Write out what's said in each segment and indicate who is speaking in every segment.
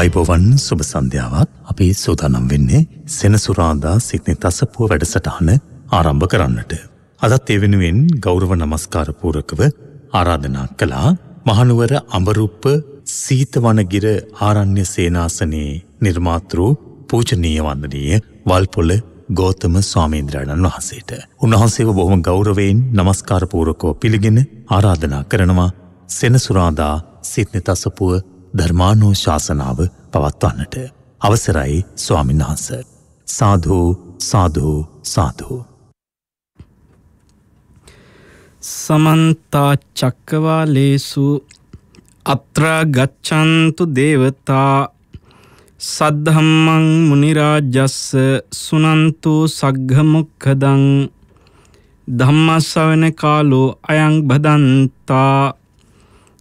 Speaker 1: අයිබෝවන් සුභ සන්ධ්‍යාවත් අපි සූදානම් වෙන්නේ සෙනසුරාදා සිතනි තසපුව වැඩසටහන ආරම්භ කරන්නට. අදත් ඒ වෙනුවෙන් ගෞරව නමස්කාරපූරකව ආරාධනා කළා මහනුවර අඹරුප්ප සීතවනගිර ආරණ්‍ය සේනාසනයේ නිර්මාතෘ පූජනීය වන්දනීය වල්පොල ගෝතම ස්වාමීන්ද්‍රයණන් වහන්සේට. උන්වහන්සේව බොහොම ගෞරවයෙන් නමස්කාරපූරකව පිළිගෙන ආරාධනා කරනවා සෙනසුරාදා සිත්නි තසපුව ධර්මානෝ ශාසනාව පවත්වන්නට අවසරයි ස්වාමින් වහන්ස. සාධූ සාධූ සාධූ. සමන්තා චක්කවාලේසු අත්‍රා ගච්ඡන්තු දේවතා සද්ධම්මං මුනිරාජස්ස සුනන්තු සග්ගමුක්කදං ධම්මස්සවන කාලෝ අයං බදන්තා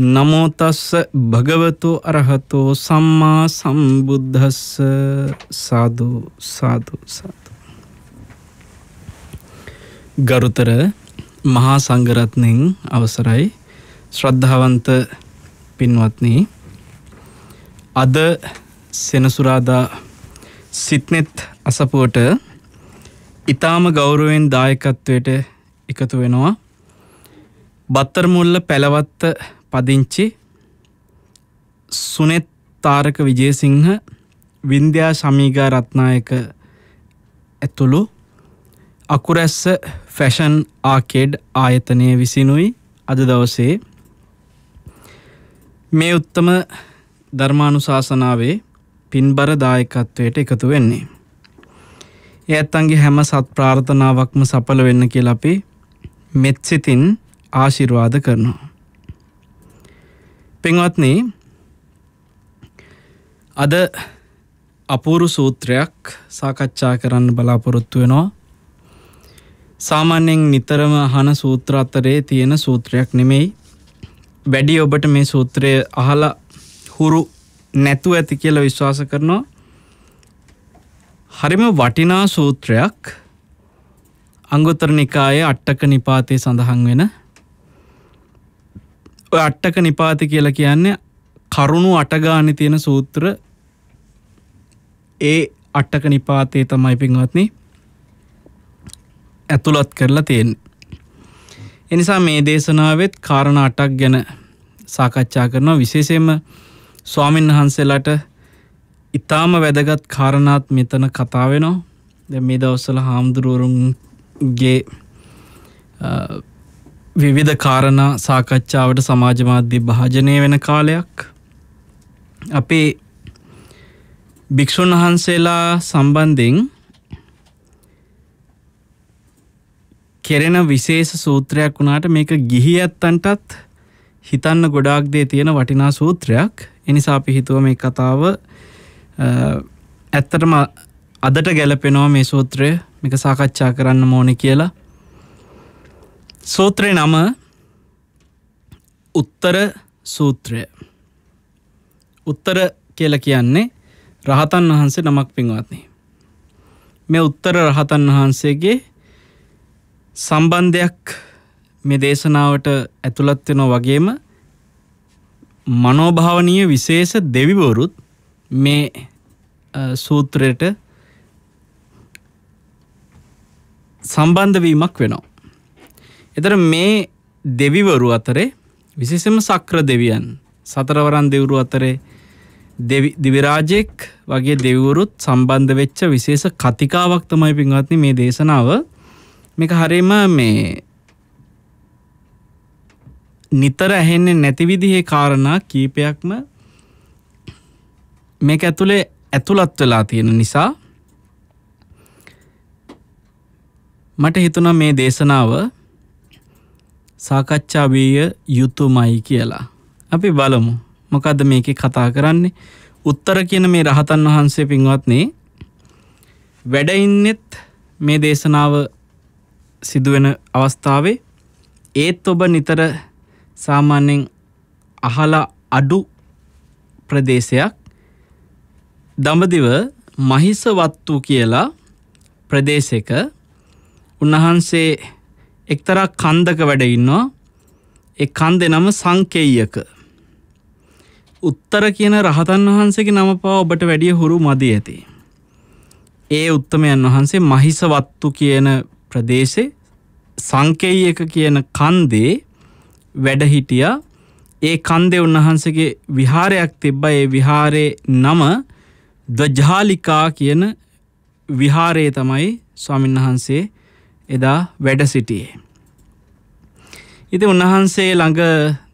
Speaker 1: නමෝ තස්ස භගවතු අරහතෝ සම්මා සම්බුද්දස්ස සාදු සාදු සාදු ගරුතර මහා සංඝරත්නයෙන් අවසරයි ශ්‍රද්ධාවන්ත පින්වත්නි අද සෙනසුරාදා සිත්නෙත් අසපුවට ඊටාම ගෞරවයෙන් දායකත්වයට එකතු වෙනවා බත්තරමුල්ල පැලවත්ත පදිංචි සුනෙත් තාරක විජේසිංහ වින්ද්‍යා ශමීගා රත්නායක ඇතුළු අකුරැස්ස ෆැෂන් ආකේඩ් ආයතනය විසිනුයි අද දවසේ මේ උත්තම ධර්මාණු ශාසනාවේ පින්බර දායකත්වයට එකතු වෙන්නේ. එත් අන්ගේ හැම සත් ප්‍රාර්ථනාවක්ම සපල වෙන්න කියලපි මෙත්සිතින් ආශිර්වාද කරනවා. පෙන්වත්න අද අපූරු සූත්‍රයක් සාකච්ඡා කරන්න බලාපොරොත්තු වෙනවා සාමාන්‍යයෙන් නිතරම අහන සූත්‍ර අතරේ තියෙන සූත්‍රයක් නෙමෙයි වැඩි ඔබට මේ සූත්‍රය අහලා හුරු නැතුව ඇති කියලා විශ්වාස කරනවා හරිම වටිනා සූත්‍රයක් අංගුතර නිකායේ අට්ටක නිපාතය සඳහන් වෙන අට්ටක නිපාත කියලා කියන්නේ කරුණු අටගාන තියෙන සූත්‍ර ඒ අට්ටක නිපාතයේ තමයි පින්වත්නි ඇතුළත් කරලා තියෙන්නේ. එනිසා මේ දේශනාවෙත් කාරණ අටක් ගැන සාකච්ඡා කරනවා විශේෂයෙන්ම ස්වාමීන් වහන්සේලාට ඉතාම වැදගත් කාරණාත් මෙතන කතා වෙනවා. දැන් මේ දවස්වල හාමුදුරුවරුන්ගේ විවිධ කාරණා සාකච්ඡාවට සමාජ මාධ්‍ය භාජනය වෙන කාලයක් අපේ භික්‍ෂූන් වහන්සේලා සම්බන්ධෙන් කෙරෙන විශේෂ සූත්‍රයක් වුණාට මේක ගිහි ඇත්තන්ටත් හිතන්න ගොඩාක් දේ තියෙන වටිනා සූත්‍රයක් එනිසා අපි හිතුව මේ කතාව ඇත්තටම අදට ගැලපෙනවා මේ සූත්‍රය මේක සාකච්ඡා කරන්න මෝන කියලා සූත්‍රය නම උත්තර සූත්‍රය උත්තර කියල කියන්නේ රහතන් වහන්සේ නමක් පින්වත්න්නේ මේ උත්තර රහතන් වහන්සේගේ සම්බන්ධයක් මේ දේශනාවට ඇතුළත් වෙන වගේම මනෝභාවනීය විශේෂ දෙවිවරුත් මේ සූත්‍රයට සම්බන්ධවීමක් වෙනවා එතර මේ දෙවිවරු අතරේ විශේෂම සක්‍ර දෙවියන් සතරවරන් දෙවරු අතරේ දිවිරාජෙක් වගේ දෙවරුත් සම්බන්ධ වෙච්ච විශේෂ කතිකාවක් තමයි පින්වත්නි මේ දේශනාව මේක හරීම මේ නිතර ඇහෙන්නේ නැති විදිහේ කාරණා කීපයක්ම මේක ඇතුලේ ඇතුළත් වෙලා තියෙන නිසා මට හිතුණා මේ දේශනාව සාකච්ඡා විය යුතුමයි කියලා. අපි බලමු. මොකද මේකේ කතා කරන්නේ? උත්තර කියන මේ රහතන් වහන්සේ පින්වත්නි වැඩ ඉන්නෙත් මේ දේශනාව සිදුවෙන අවස්ථාවේ ඒත් ඔබ නිතර සාමාන්‍යයෙන් අහලා අඩු ප්‍රදේශයක් දඹදිව මහිස වත්තු කියලා ප්‍රදේශයක උන්වහන්සේ එක්තරා කන්දක වැඩ ඉන්නවා ඒ කන්දේ නම සංකේයක. උත්තර කියන රහතන් වහන්සේගේ නම පවා ඔබට වැඩිය හුරු මදි ඇති. ඒ උත්තමයන් වහන්සේ මහිසවත්තු කියන ප්‍රදේශේ සංකේයක කියන කන්දේ වැඩහිටියා ඒ කන්දේ උන්වහන්සේගේ විහාරයක් තිබ්බ ඒ විහාරේ නම දජාලිකා කියන විහාරයේ තමයි ස්වාමීන් වහන්සේ එදා වැඩ සිටියේ. ඉති උන්වහන්සේ ළඟ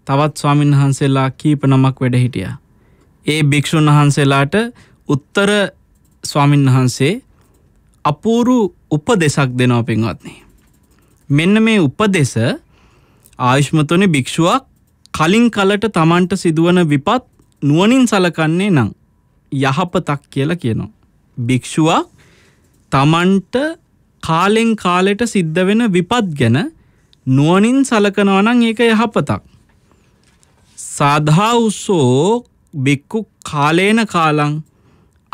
Speaker 1: තවත් ස්වාමීන් වහන්සේලා කීප නමක් වැඩ හිටිය. ඒ භික්‍ෂූන් වහන්සේලාට උත්තර ස්වාමින් වහන්සේ අපූරු උප දෙසක් දෙනව පින්වත්න්නේ. මෙන්න මේ උපදෙස ආයුෂ්මතුනි භික්ෂුවක් කලින් කලට තමන්ට සිදුවන විපත් නුවනින් සලකන්නේ නං යහපතක් කියලා කියනවා. භික්ෂුවක් තමන්ට කාලෙන් කාලෙට සිද්ධ වෙන විපත් ගැන නුවනින් සලකනවනං ඒක යහපතක්. සාධා උස්සෝ බික්කු කාලේන කාලං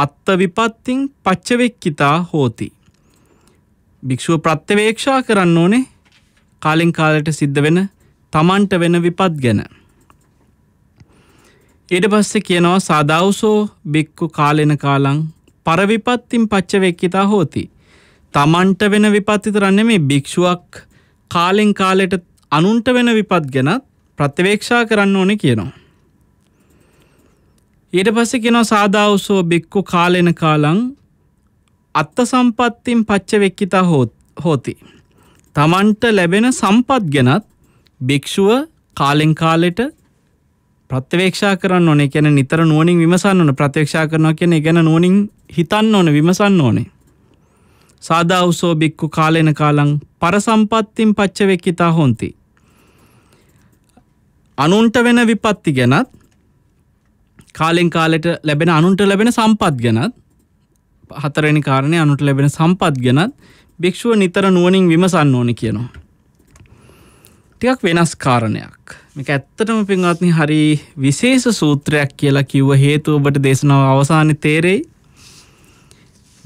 Speaker 1: අත්ත විපත්තිං පච්චවෙක්කිතා හෝති. භික්‍ෂුව ප්‍රත්්‍යවේක්ෂා කරන්න ඕනේ කාලෙන් කාලට සිද්ධ වෙන තමන්ට වෙන විපත් ගැන. ඉඩ පස්ස කියනවා සාදවසෝ බික්කු කාලෙන කාලං පරවිපත්තින් පච්චවෙක්කිතා හෝති. තමන්ට වෙන විපත් විතරන්නේ මේ භික්ෂුවක් කාලෙන් කාලෙට අනුන්ට වෙන විපත් ගැනත් ප්‍රතිවේක්ෂා කරන්න ඕනේ කියනවා. ඊට පස්සේ කියනවා සාදාවසෝ බික්කු කාලෙන කාලං අත්ත සම්පත්තින් පච්ච වෙක්කිතා හෝති. තමන්ට ලැබෙන සම්පත් ගැනත් භික්ෂුව කාලෙන් කාලෙට ප්‍රත්‍යවේක්ෂා කරන්න ඕනේ කියන නිතර නුවනින් විමසන්න ඕන ප්‍රතිවේක්ෂා කරනවා කියන ගැන නුවනින් හිතන්න ඕන විමසන්න ඕනේ. සාදා උසෝ බික්කු කාලෙන කාලං පරසම්පත්තින් පච්චවෙක්කිතා හොන්ති. අනුන්ට වෙන විපත්ති ගැනත් කාලෙන් කාලෙට ලැබෙන අනුන්ට ලැබෙන සම්පත් ගැනත් හතරනි කාරණය අනුට ලැබෙන සම්පත් ගැනත් භික්‍ෂුව නිතර නුවනින් විමසන්න ඕනි කියනවා. ටිකක් වෙනස් කාරණයක් මේක ඇත්තටම පින්වත්නි හරි විශේෂ සූත්‍රයක් කියලා කිව්ව හේතුව ඔබට දේශනාව අවසානයේ තේරෙයි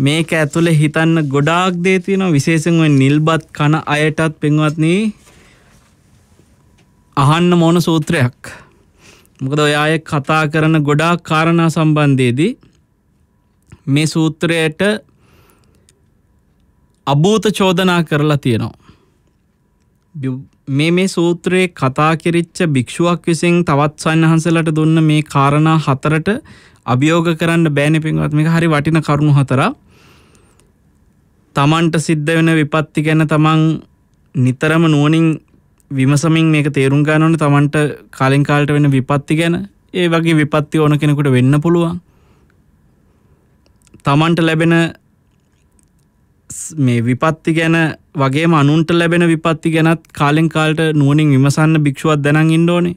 Speaker 1: මේක ඇතුළේ හිතන්න ගොඩාක් දේ තියෙනවා විශේෂයෙන් ওই නිල්බත් කන අයටත් පින්වත්නි අහන්න මොන සූත්‍රයක් මොකද ඔය අය කතා කරන ගොඩාක් කාරණා සම්බන්ධයේදී මේ සූත්‍රයට අභූත චෝදනා කරලා තියෙනවා මේ මේ සූත්‍රයේ කතා කිරිච්ච භික්ෂුවක් විසින් තවත් සන්නහන්සලට දුන්න මේ කාරණා හතරට අභියෝග කරන්න බෑන පින්වත් මේක හරි වටින කරුණු හතරක් තමන්ට සිද්ධ වෙන විපත්ති ගැන තමන් නිතරම නුවනින් විමසමින් මේක තේරුම් ගානවන තමන්ට කලින් කාලට වෙන විපත්ති ගැන ඒ වගේ විපත්ති ඕන කෙනෙකුට වෙන්න පුළුවන් තමන්ට ලැබෙන මේ විපත්ති ගැන වගේ මනුන්ට ලැබෙන විපත්ති ගැනත් කාලෙන් කාලට නුවනින් විමසන්න භික්ෂුවත් දැනන් ඉන්ඩෝනේ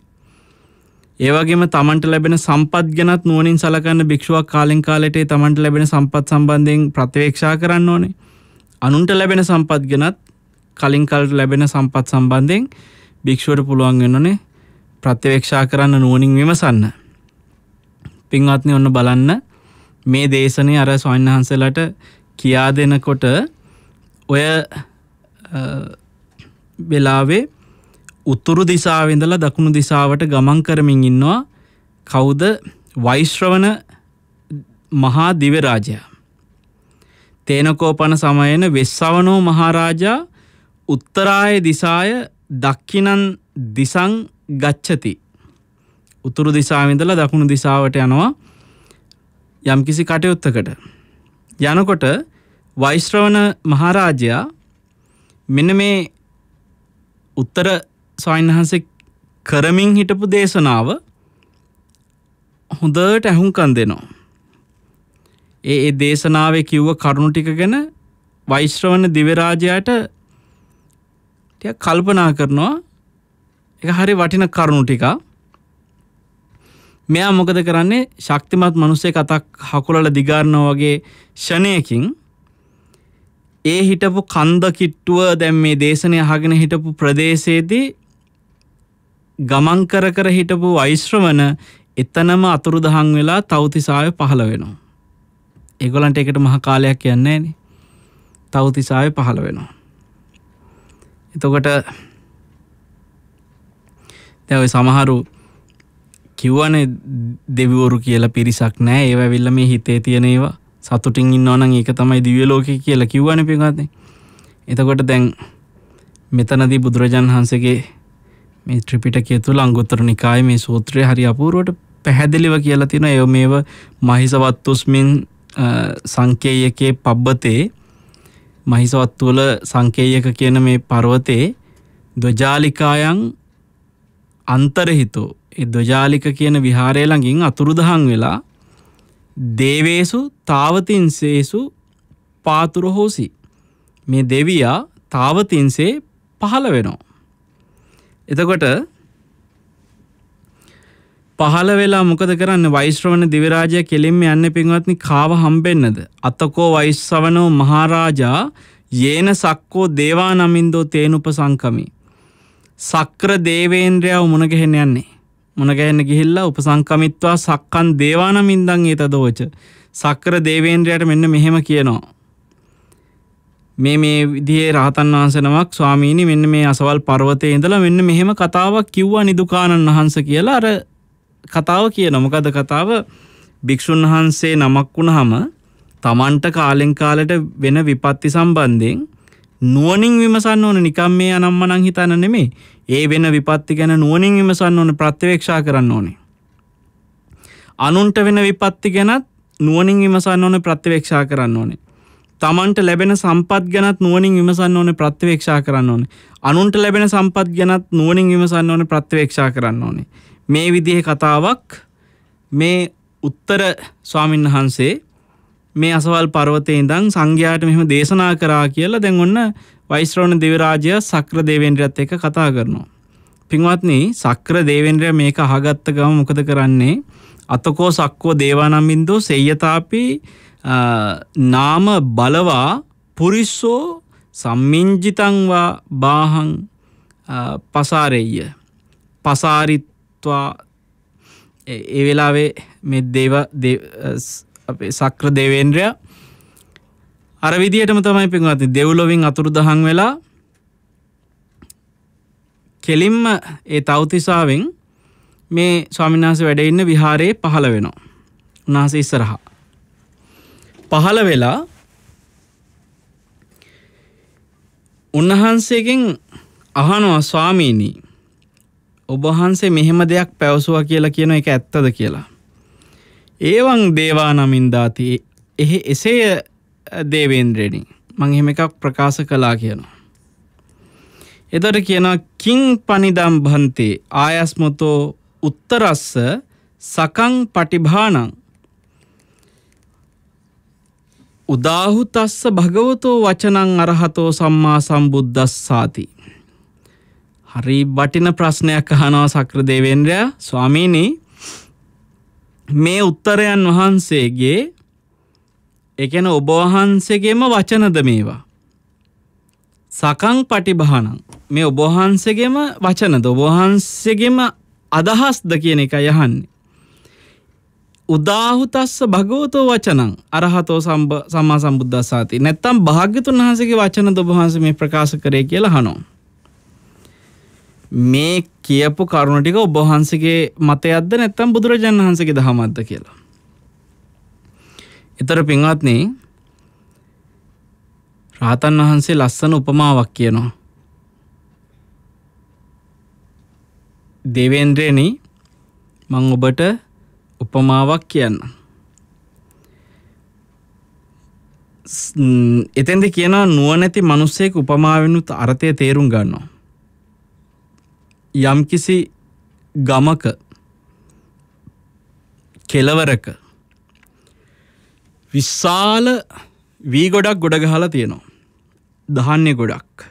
Speaker 1: ඒවගේම තමන්ට ලැබෙන සම්පත් ගැනත් නුවනින් සලකන්න භික්ෂුවක් කාලෙන් කාලටේ තමන්ට ලැබෙන සම්පත් සම්බන්ධයෙන් ප්‍රතිවේක්ෂා කරන්න ඕනේ අනුන්ට ලැබෙන සම්පත් ගෙනත් කලින්කල්ට ලැබෙන සම්පත් සම්බන්ධයෙන් භික්‍ෂුවට පුළුවන් වෙනනේ ප්‍රත්‍යවේක්ෂා කරන්න නුවනින් විමසන්න. පින්වත්නි ඔන්න බලන්න මේ දේශනය අර ස්වයින් වහන්සලට කියා දෙනකොට ඔය වෙලාවේ උත්තුරු දිසාවිඳලා දකුණු දිසාවට ගමන් කරමින් ඉන්නවා කවුද වෛශ්‍රවන මහා දිවරාජයා තේනකෝපන සමයන වෙස්සවනෝ මහරාජා උත්තරාය දිසාය දක්කිනන් දිසං ගච්ඡති. උතුරු දිසාවිඳලා දකුණු දිසාවට යනවා යම්කිසි කටයුත්තකට. යනකොට වෛශ්‍රවණ මහරාජයා මෙන්න මේ උත්තර ස්වයින්හන්සේ කරමින් හිටපු දේශනාව හොඳට ඇහුම්කන් දෙනවා. ඒ ඒ දේශනාවේ කිව්ව කරුණු ටික ගැන වෛශ්‍රවණ දිවරාජයාට ටික කල්පනා කරනවා ඒක හරි වටින කරුණු ටික. මෙයා මොකද කරන්නේ ශක්තිමත් මිනිස්සේ කතක් හකුලලා දිගාරනවා වගේ ෂණයකින් ඒ හිටපු කන්ද කිට්ටුව දැන් මේ දේශනය අහගෙන හිටපු ප්‍රදේශයේදී ගමන් කර කර හිටපු වෛශ්‍රවණ එතනම අතුරුදහන් වෙලා තවතිසාවේ පහළ වෙනවා. ඒගොලන්ට එකට මහ කාලයක් යන්නේ නේ තවතිසාය පහළ වෙනවා. එතකොට දැව සමහරු කිව්වන දෙවරු කියලා පිරිසක් නෑ ඒව විල්ල මේ හිතේ තියෙනවා සතුටින් ඉන්න ඕනන් ඒක තමයි දිවියලෝක කියලා කිව්වන පිගත්න එතකොට දැන් මෙතනදී බුදුරජාන් වහන්සේගේ මේ ත්‍රිපිටකය තුළ අංගුත්තර නිකාය මේ සූත්‍රය හරි අපූරුවට පැහැදිලිව කියලා තින එය මේව මහිසවත්තුස්මින් සංකේයකේ පබ්බතේ මහිසවත්තුවල සංකේයක කියන මේ පර්වතේ දොජාලිකායන් අන්තරහිතෝ දොජාලික කියන විහාරය ළඟින් අතුරුදහන් වෙලා දේවේසු තාවතින්සේසු පාතුරහෝසි මේ දෙවියා තාවතින්සේ පහළ වෙනවා. එතකොට පහළ වෙලා මොකද කරන්න වෛශ්‍රවන දිවිරාජය කෙලින්ම යන්න පින්වත්නි කාව හම්බෙන්නද. අතකෝ වෛශ්‍රවනෝ මහරාජා යේන සක්කෝ දේවා නමින්දෝ තේනුප සංකමි. සක්‍ර දේවේන්ද්‍රයාව මුණගැහෙන යන්නේ. මුණගැහෙන්න ගිහිල්ලා උපසංකමිත්වා සක්කන් දේවානමින්දන් ඒත දෝච. සක්‍ර දේවේන්ද්‍රයට මෙන්න මෙහෙම කියනවා. මේ මේ විදිහේ රහතන් වහන්සනමක් ස්වාමීනි මෙන්න මේ අසවල් පර්වතය ඉඳලා මෙන්න මෙහෙම කතාවක් කිව්වා නිදුකාණන් වහන්ස කියලා අර කතාව කිය නොමකද කතාව භික්‍ෂූන් වහන්සේ නමක් වුණහම තමන්ට කාලෙන් කාලට වෙන විපත්ති සම්බන්ධයෙන් නුවනින් විමසන්න ඕන නිකම් මේ අනම්මනං හිතන්න නෙමේ ඒ වෙන විපත්ති ගැන නුවනින් විමසන්න ඕන ප්‍රත්්‍යවේක්ෂා කරන්න ඕනේ. අනුන්ට වෙන විපත්ති ගැනත් නුවනින් විමසන්න ඕන ප්‍රත්තිවේක්ෂා කරන්න ඕනේ. තමන්ට ලැබෙන සම්පත් ගැනත් නුවනින් විමසන්න ඕන ප්‍රත්තිවේක්ෂා කරන්න ඕනේ. අනුන්ට ලැබෙන සම්පත් ගැනත් නුවනින් විමසන්න ඕන ප්‍රත්තිවේක්ෂා කරන්න ඕනේ. මේ විදිහ කතාවක් මේ උත්තර ස්වාමීන් වහන්සේ මේ අසවල් පර්වතයේ ඉඳන් සංඝයාට මෙහෙම දේශනා කරා කියලා දැන් ඔන්න වෛශ්‍රවණ දෙවිරාජය සක්‍ර දේවේන්ද්‍රයත් එක්ක කතා කරනවා. පින්වත්නි සක්‍ර දේවේන්ද්‍රය මේක අහගත්ත ගම මොකද කරන්නේ අතකෝ සක්කෝ දේවානම්බින්දෝ සෙය්‍යතාපි නාම බලවා පුරිස්සෝ සම්මින්ජිතංවා බාහං පසාරෙය්‍ය පසාරිත් දක්වා ඒ වෙලාවේ මේ දේව අපේ සක්‍ර දේවේන්ද්‍රය අර විදියටම තමයි පින්වත්නි දෙව්ලොවින් අතුරු දහන් වෙලා කෙලින්ම ඒ තවතිසාවෙන් මේ ස්වාමීන් වහන්සේ වැඩ ඉන්න විහාරයේ පහළ වෙනවා. උන්වහන්සේ ඉස්සරහා. පහළ වෙලා උන්වහන්සේගෙන් අහනවා ස්වාමීනි ඔබහන්සේ මෙහෙම දෙයක් පැවසුවා කියලා කියන එක ඇත්තද කියලා. ඒවන් දේවා නමින් දාති එහි එසේය දේවේන්ද්‍රෙනි මං එහෙම එකක් ප්‍රකාශ කළා කියනවා. එතට කියනවා කිං පනිදම් භන්තේ ආයස්මතෝ උත්තරස්ස සකං පටිභානං උදාහු තස්ස භගවතෝ වචනං අරහතෝ සම්මා සම්බුද්ධස්සාති හරි වටින ප්‍රශ්නයක් අහනවා සක්‍ර දේවේන්ද්‍රයා ස්වාමීනි මේ උත්තරයන් වහන්සේගේ එකන ඔබ වහන්සේගේම වචනද මේවා සකං පටිභානං මේ ඔබ වහන්සේගේම වචනද ඔබ වහන්සේගේම අදහස්ද කියන එක යහන්නේ උදාහුතස්ස භගවතෝ වචනං අරහතෝ සම්බ සම්මා සම්බුද්දස්සාති නැත්තම් භාග්‍යතුන් වහන්සේගේ වචන ඔබ වහන්සේ මේ ප්‍රකාශ කරේ කියලා අහනවා මේ කියපු කරුණ ටික ඔබ වහන්සේගේ මතයක්ද නැත්නම් බුදුරජාණන් වහන්සේගේ දහමක්ද කියලා. ඊතර පින්වත්නි රාතන් වහන්සේ ලස්සන උපමාවක් කියනවා. දේවේන්ද්‍රේනි මම ඔබට උපමාවක් කියන්නම්. එතෙන්ද කියනවා නුවණැති මිනිසෙක් උපමාවෙනුත් අර්ථය තේරුම් ගන්නවා. යම්කිසි ගමක කෙලවරක විශාල වී ගොඩක් ගොඩ ගහලා තියෙනවා. දහන්නේ ගොඩක්.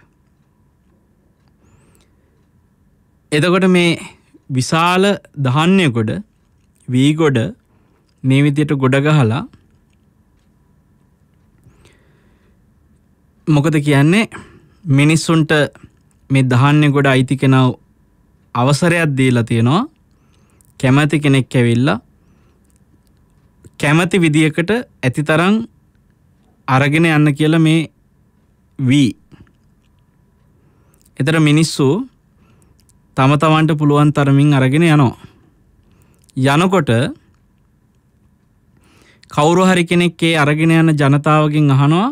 Speaker 1: එතකොට මේ විශාල දහන්නේ ගොඩ වී ගොඩ මේ විදියට ගොඩ ගහලා මොකද කියන්නේ මිනිස්සුන්ට මේ දහන්නේ ගොඩ අයිති කෙනා අවසරයක් දීලා තියෙනවා කැමැති කෙනෙක් ඇවිල්ලා කැමැති විදියකට ඇතිතරම් අරගෙන යන්න කියලා මේ වී. එතර මිනිස්සු තම තමන්ට පුළුවන් තරමින් අරගෙන යනවා. යනකොට කවුරු හරි කෙනෙක් ඒ අරගෙන යන ජනතාවගෙන් අහනවා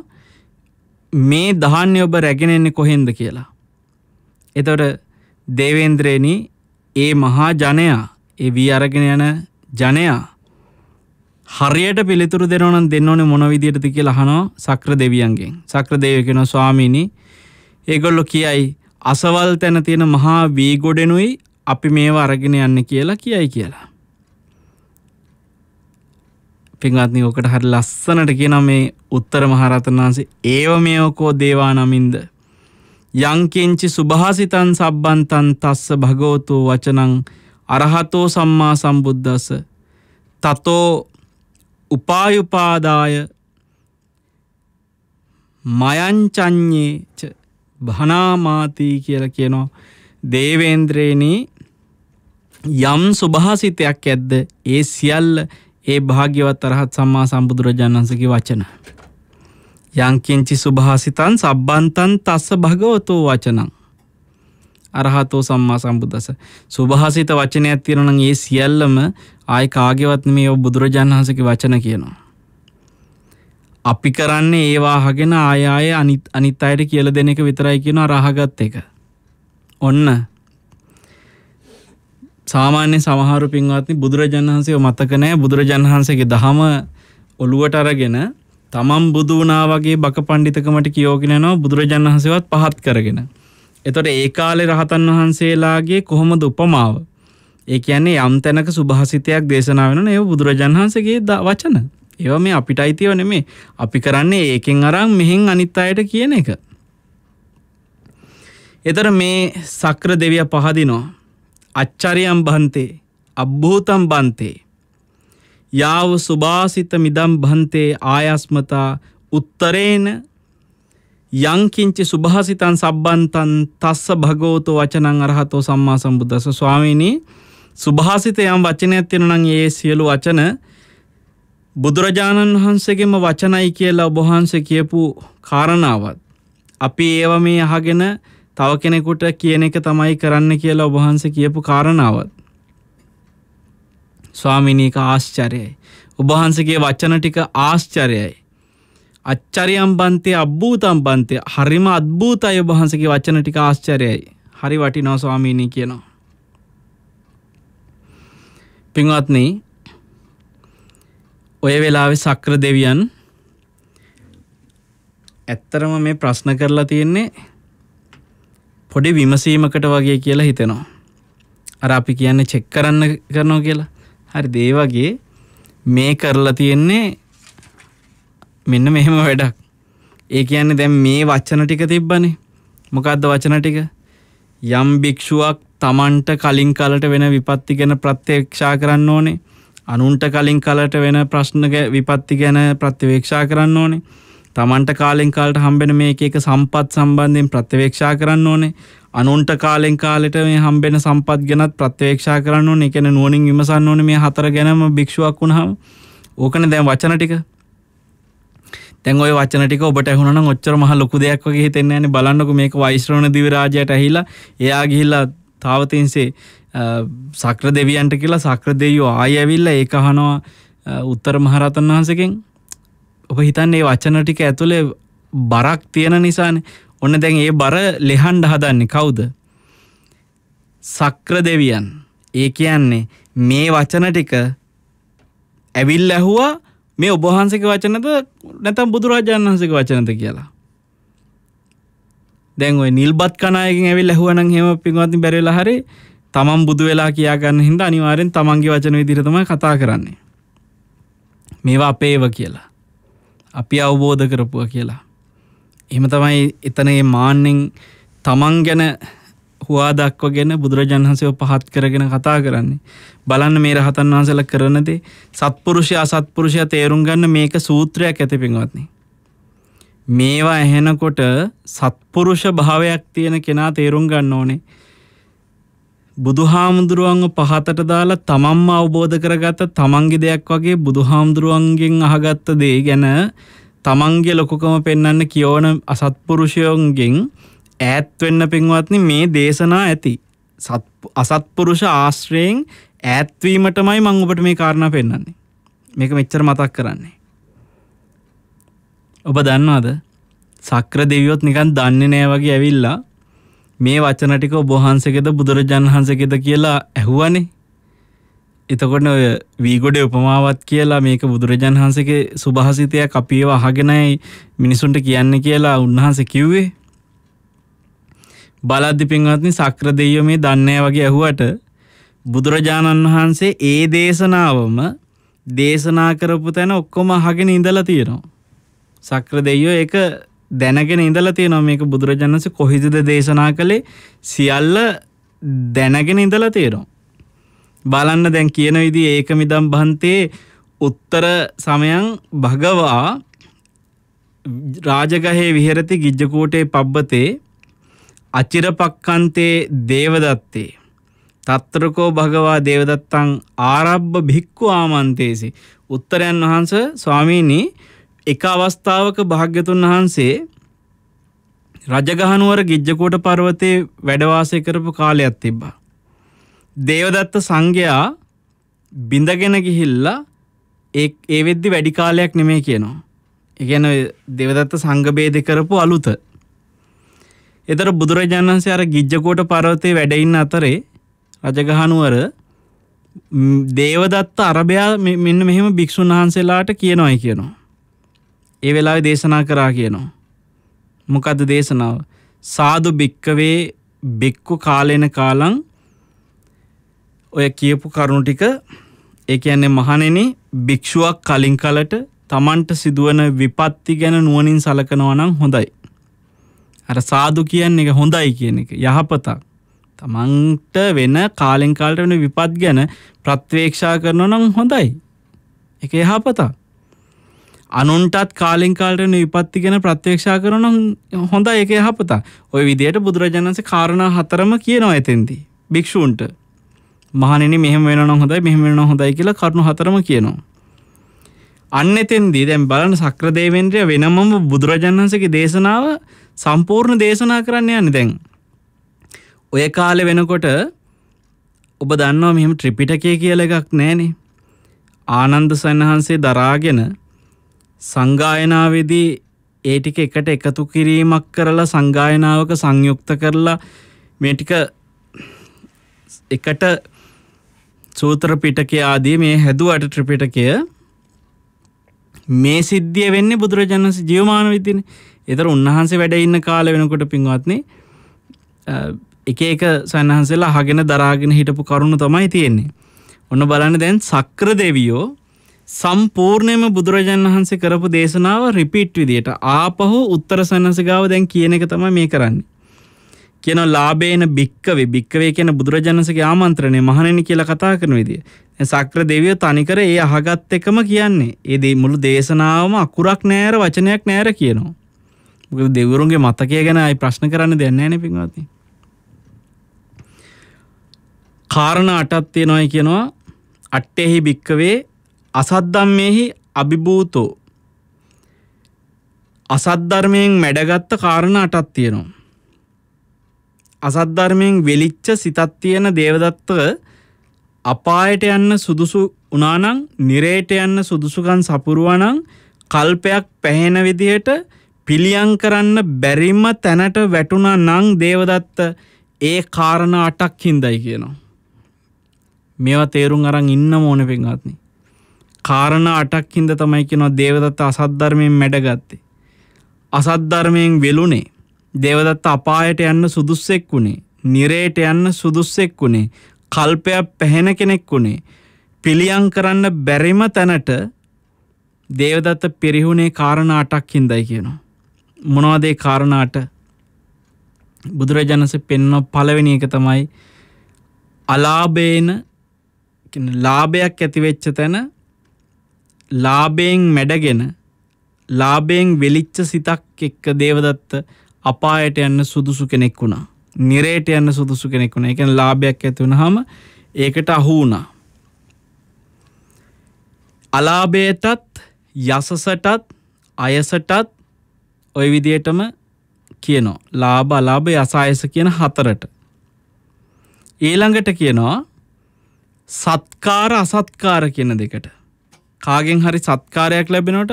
Speaker 1: මේ දහන්නේ ඔබ රැගෙන එන්නේ කොහෙන්ද කියලා. එතකොට දේවේන්ද්‍රයනි ඒ මහා ජනයා ඒ වී අරගෙන යන ජනයා හරියට පිළිතුරු දෙනවනම් දෙන්න ඕනේ මොන විදියටද කියලා අහනවා සක්‍ර දෙවියන්ගෙන්. සක්‍ර දෙවියෝ කියනවා ස්වාමීනි ඒගොල්ලෝ කියයි අසවල් තැන තියෙන මහා වී ගොඩෙනුයි අපි මේව අරගෙන යන්න කියලා කියයි කියලා. පින්වත්නි ඔකට හරි ලස්සනට කියනවා මේ උත්තර මහරතන් වහන්සේ ඒව මේවකෝ දේවා නමින්ද යංකෙන්චි සුභාසිතන් සබ්බන්තන් තස්ස භගෝතෝ වචනං අරහතෝ සම්මා සම්බුද්දස තතෝ උපායුපාදාය මයංචඥේච භනාමාතී කියල කියනවා දේවේන්ද්‍රයනී යම් සුභාසිතයක් ඇද්ද ඒ සියල්ල ඒ භාග්‍යවත් අරහත් සම්මා සම්බුදුරජාණන්සගේ වචන. යංකින්චි සුභාසිතන් සබ්බන්තන් තස්ස භගවතෝ වචනං. අරහතෝ සම්මා සම්බුද්දස. සුභාසිත වචනයක් තියෙනවා නම් ඒ සියල්ලම ආයි කාගේවත් නෙමෙයි ඔය බුදුරජාණන් වහන්සේගේ වචන කියනවා. අපි කරන්නේ ඒවා අහගෙන ආය ආය අනිත් අනිත් අයට කියලා දෙන එක විතරයි කියනවා රහගත් එක. ඔන්න සාමාන්‍ය සමහරු පින්වත්නි බුදුරජාණන් වහන්සේව මතක නැහැ බුදුරජාණන් වහන්සේගේ දහම ඔළුවට අරගෙන තමන් බුදුනා වගේ බක පණ්ඩිතකමට කියෝගෙනනවා බුදුරජාණන් වහන්සේවත් පහත් කරගෙන. එතොට ඒ කාලේ රහතන් වහන්සේලාගේ කොහොමද උපමාව. ඒ කියන්නේ යම් තැනක සුභාසිතයක් දේශනා වෙන ඒ බුදුරජාණන් වහන්සේගේ වචන. ඒව මේ අපිට අයිතිව නෙමේ අපි කරන්නේ ඒකෙන් අරන් මෙහෙන් අනිත් අයට කියන එක. එතර මේ සක්‍ර දෙවිය පහදිනෝ. අච්චරියම් බන්තේ අබ්භූතම් බන්තේ යාව සුභාසිත මිදම් භන්තේ ආයස්මතා උත්තරේන යංකින්චි සුභාසිතන් සබ්බන්තන් තස්ස භගෝතෝ වචනං අරහතෝ සම්මා සම්බුද්දස්ස ස්වාමීනි සුභාසිත යම් වචනයක් තියෙනවා නම් ඒ සියලු වචන බුදුරජාණන් වහන්සේගේම වචනයි කියලා ඔබ වහන්සේ කියපු කාරණාවත් අපි ඒව මේ අහගෙන තව කෙනෙකුට කියන එක තමයි කරන්න කියලා ඔබ වහන්සේ කියපු කාරණාවත් ස්වාමිනීක ආශ්චරයයි. ඔබහන්සගේ වචන ටික ආශ්චරයයි. අච්චරියම් බන්තේ අබ්භූතම් බන්තය හරිම අත්භූතයි ඔබහන්සගේ වචන ටික ආශ්චරයයි. හරි වටිනෝ ස්වාමීනී කියනවා. පින්වත්න ඔය වෙලාවෙ සක්‍ර දෙවියන් ඇත්තරම මේ ප්‍රශ්න කරලා තියෙන්නේ පොඩි විමසීමකට වගේ කියලා හිතෙනවා. අර අපි කියන්නේ චෙක් කරන්න කරනවා කියලා. හරි දේවගේ මේ කරලා තියෙන්නේ මෙන්න මෙහෙම වැඩක් ඒ කියන්නේ දැන් මේ වචන ටික තිබ්බනේ මොකක්ද වචන ටික යම් භික්ෂුවක් තමන්ට කලින් කලට වෙන විපත්ති ගැන ප්‍රත්‍යක්ෂා කරන්න ඕනේ අනුන්ට කලින් කලට වෙන ප්‍රශ්න විපත්ති ගැන ප්‍රතිවේක්ෂා කරන්න ඕනේ තමන්ට කාලෙන් කාලට හම්බෙන මේ එක එක සම්පත් සම්බන්ධයෙන් ප්‍රත්‍යවේක්ෂා කරන්න ඕනේ. අනුන්ට කාලෙන් කාලෙට මේ හම්බෙන සම්පත් ගැනත් ප්‍රත්‍යවේක්ෂා කරන්න ඕනේ. ඒ කියන්නේ නුවණින් විමසන්න ඕනේ මේ හතර ගැනම භික්ෂුවක් වුණාම. ඕකනේ දැන් වචන ටික. දැන් ওই වචන ටික ඔබට ඇහුණා නම් ඔච්චර මහ ලොකු දෙයක් වගේ හිතෙන්නේ නැහනේ බලන්නකො මේක වෛශ්‍රවණ දිවිරාජයට ඇහිලා එයා ගිහිල්ලා තාවතින්සේ සක්‍ර දෙවියන්ට කියලා සක්‍ර දෙවියෝ ආයෙ ඇවිල්ලා ඒක අහනවා උත්තර මහරතන් වහන්සේගෙන් ඔබ හිතන්නේ වචන ටික ඇතුළේ බරක් තියෙන නිසානේ ඔන්න දැන් ඒ බර ලෙහන්ඩ හදන්නේ කවුද සක්‍ර දෙවියන් ඒ කියන්නේ මේ වචන ටික ඇවිල් ඇහුවා මේ ඔබහන්සක වචනද නැතම් බුදුරජාණන් වහන්සක වචනද කියලා දැන් ඔය නිල්බත් කනායකින් ඇවිල් ඇහුවනම් හෙම පින්වත්ති බැරිලා හරි තමන් බුදු වෙලා කියාගන්න හින්දා අනිවාරෙන් තමන්ගේ වචන විදිරතම කතා කරන්නේ මේවා අපේව කියලා අපි අවබෝධ කරපුවා කියලා. එම තමයි එතනගේ මාන්‍යෙන් තමන් ගැන හවා දක්වගෙන බුදුරජන්හන්සේව පහත් කරගෙන කතා කරන්නේ. බලන්න මේ රහතන් වහන්සල කරනදේ සත්පුරුෂය අසත්පුරුෂය තේරුම් ගන්න මේක සූත්‍රයක් ඇති පින්වත්න්නේ. මේවා ඇහෙනකොට සත්පුරුෂ භාවයක් තියෙන කෙනා තේරුම් ගන්න ඕනේ බුදුහාමුදුරුවන්ව පහතට දාලා තමන්ම අවබෝධ කරගත්ත තමන්ගේ දෙයක් වගේ බුදුහාමුදුරුවන්ගෙන් අහගත්ත දේ ගැන තමන්ගේ ලොකුකම පෙන්වන්න කියවන අසත්පුරුෂයෝන්ගෙන් ඈත් වෙන්න පින්වත්නි මේ දේශනා ඇති. අසත්පුරුෂ ආශ්‍රයෙන් ඈත්වීමටමයි මම ඔබට මේ කාරණා පෙන්වන්නේ. මේක මෙච්චර මතක් කරන්නේ. ඔබ දන්නවද? සක්‍ර දෙවියොත් නිකන් දන්නේ නෑ වගේ ඇවිල්ලා මේ වචන ටික ඔබ වහන්සේගේද බුදුරජාණන් වහන්සේගේද කියලා ඇහුවනේ. එතකොට ඔය වීගොඩේ උපමාවත් කියලා මේක බුදුරජාණන් වහන්සේගේ සුභාසිතයක් අපි ඒව අහගෙනයි මිනිසුන්ට කියන්නේ කියලා උන්වහන්සේ කිව්වේ. බලද්දි පින්වත්නි සක්‍ර දෙයියෝ මේ දන්නේ වගේ ඇහුවට බුදුරජාණන් වහන්සේ ඒ දේශනාවම දේශනා කරපු තැන ඔක්කොම අහගෙන ඉඳලා තියෙනවා. සක්‍ර දෙයියෝ ඒක දැනගෙන ඉඳලා තියෙනවා මේක බුදුරජාණන් වහන්සේ කොහිදද දේශනා කළේ සියල්ල දැනගෙන ඉඳලා තියෙනවා. බලන්න දැන් කියන විදිහේ ඒකමිදම් බන්තේ උත්තර සමයන් භගවා රාජගහේ විහෙරති ගිජ්ජකූටේ පබ්බතේ අචිරපක්කන්තේ දේවදත්තේ තත්‍රකෝ භගවා දේවදත්තං ආරබ්බ භික්ඛු ආමන්තේසි උත්තරයන් වහන්ස ස්වාමීනි එක අවස්ථාවක භාග්‍යතුන් වහන්සේ රජගහනුවර ගිජ්ජකෝට පර්වතයේ වැඩවාසය කරපු කාලයක් තිබ්බා. දේවදත්ත සංඝයා බිඳගෙන ගිහිල්ලා ඒ ඒ වෙද්දි වැඩි කාලයක් නෙමෙයි කියනවා. ඒ කියන්නේ දේවදත්ත සංඝ ભેද කරපු අලුත. ඒතර බුදුරජාණන් වහන්සේ අර ගිජ්ජකෝට පර්වතයේ වැඩ ඉන්න අතරේ රජගහනුවර දේවදත්ත අරබයා මෙන්න මෙහෙම භික්ෂුන් වහන්සේලාට කියනවායි කියනවා. ඒ වෙලාවේ දේශනා කරා කියනවා. මොකද්ද දේශනාව? සාදු බික්කවේ බික්කු කාලේන කාලං ඔය කියපු කරුණු ටික ඒ කියන්නේ මහණෙනි භික්ෂුවක් කලින් කලට Tamanට සිදුවන විපත්ති ගැන නුවණින් සලකනවා නම් හොඳයි. අර සාදු කියන්නේ එක හොඳයි කියන එක යහපතක්. තමන්ට වෙන කාලෙන් කාලට වෙන විපත් ගැන ප්‍රත්වේක්ෂා කරනවා නම් හොඳයි. ඒක යහපතක්. අනුන්ටත් කාලෙන් කාලටන විපත්ති ගැන ප්‍රත්්‍යක්ෂා කරන හොඳ එක හපතා ඔය විදියට බුදුරජාණන්ස කාරණ හතරම කියනවා ඇතෙන්දී. භික්‍ෂූන්ට මහනෙන මෙහම වෙන හොඳයි මෙහමෙන හොඳයි කියලා කරුණු හතරම කියනවා. අන්න එතෙන්දී දැම් බලන සක්‍රදේවෙන්ද්‍රය වෙනමම බුදුරජාණන්සගේ දේශනාව සම්පූර්ණ දේශනා කරන්න යන්න දැන්. ඔය කාලෙ වෙනකොට ඔබ දන්නවා මෙහම ත්‍රිපිටකය කියල එකක් නෑනේ ආනන්ද සන්හන්සේ දරාගෙන සංගායනාවේදී ඒ ටික එකට එකතු කිරීමක් කරලා සංගායනාවක සංයුක්ත කරලා මේ ටික එකට සූත්‍ර පිටකය ආදී මේ හැදුවට ත්‍රිපිටකය මේ සිද්ධිය වෙන්නේ බුදුරජාණන්සේ ජීවමාන විදිනේ. ඒතර උන්වහන්සේ වැඩ ඉන්න කාලේ වෙනකොට පින්වත්නි එක එක සන්නහන්සලා අහගෙන දරාගෙන හිටපු කරුණ තමයි තියෙන්නේ. ඔන්න බලන්න දැන් සක්‍ර දෙවියෝ සම්පූර්ණයම බුදුරජාණන් වහන්සේ කරපු දේශනාව රිපිට් විදියට ආපහු උත්තර සන්නසගාව දැන් කියන එක තමයි මේ කරන්නේ. කියන ලාබේන භික්කවේ භික්කවේ කියන බුදුරජාණන්සගේ ආමන්ත්‍රණය මහණෙනි කියලා කතා කරන විදිය. සක්‍ර දෙවියෝ තනිකර ඒ අහගත් එකම කියන්නේ. ඒ දේ මුළු දේශනාවම අකුරක් නෑර වචනයක් නෑර කියනවා. මොකද දෙවිවරුන්ගේ මතකය ගැන අයි ප්‍රශ්න කරන්න දෙන්නේ නැනේ පින්වත්නි. කාරණා අටක් තියෙනවායි කියනවා අට්ඨේහි භික්කවේ අසද්ධම්මේහි අභිභූතෝ අසද්ධර්මයෙන් මැඩගත්ත කාරණ අටක් තියෙනවා. අසද්ධර්මයෙන් වෙලිච්ච සිතක් තියෙන දේවදත්ත අපායට යන්න සුදුසු උනානං නිරේට යන්න සුදුසුකන් සපුරුවනං කල්පයක් පැහෙන විදිහට පිළියන් කරන්න බැරිම තැනට වැටුණ නං දේවදත්ත ඒ කාරණ අටක් හින්දයි කියනවා. මේවා තේරුම් අරන් ඉන්න ඕන පෙන්ගත්න්නේ. කාරණ අටක් හින්ද තමයි කියනවා දේවදත්ත අසද්ධර්මයෙන් මැඩගත්තේ. අසද්ධර්මයෙන් වෙලුනේ දේවදත්ත අපායට යන්න සුදුස්සෙක් වුණේ. නිරේට යන්න සුදුස්සෙක් වුණේ. කල්පයක් පැහෙන කෙනෙක් වුණේ. පිළියම් කරන්න බැරිම තැනට දේවදත්ත පිරිහුණේ කාරණ අටක් හින්දයි කියනවා. මොනවදේ කාරණාට බුදුරජාණන්සේ පෙන්වන පළවෙනි එක තමයි අලාභේන ලාභයක් ඇතිවෙච්ච තැන ලාබයෙන් මැඩගෙන ලාබයෙන් වෙලිච්ච සිතක් එක්ක දේවදත්ත අපායට යන්න සුදුසු කෙනෙක් වුණා. නිරේට යන්න සුදුසු කෙනෙක් වුණා. ඒ කියන්නේ ලාභයක් ඇති වුණාම ඒකට අහු වුණා. අලාභයටත් යසසටත් අයසටත් ওই විදිහටම කියනවා. ලාභ අලාභ යස අයස කියන හතරට. ඊළඟට කියනවා සත්කාර අසත්කාර කියන දෙකට. කාගෙන් හරි සත්කාරයක් ලැබෙනට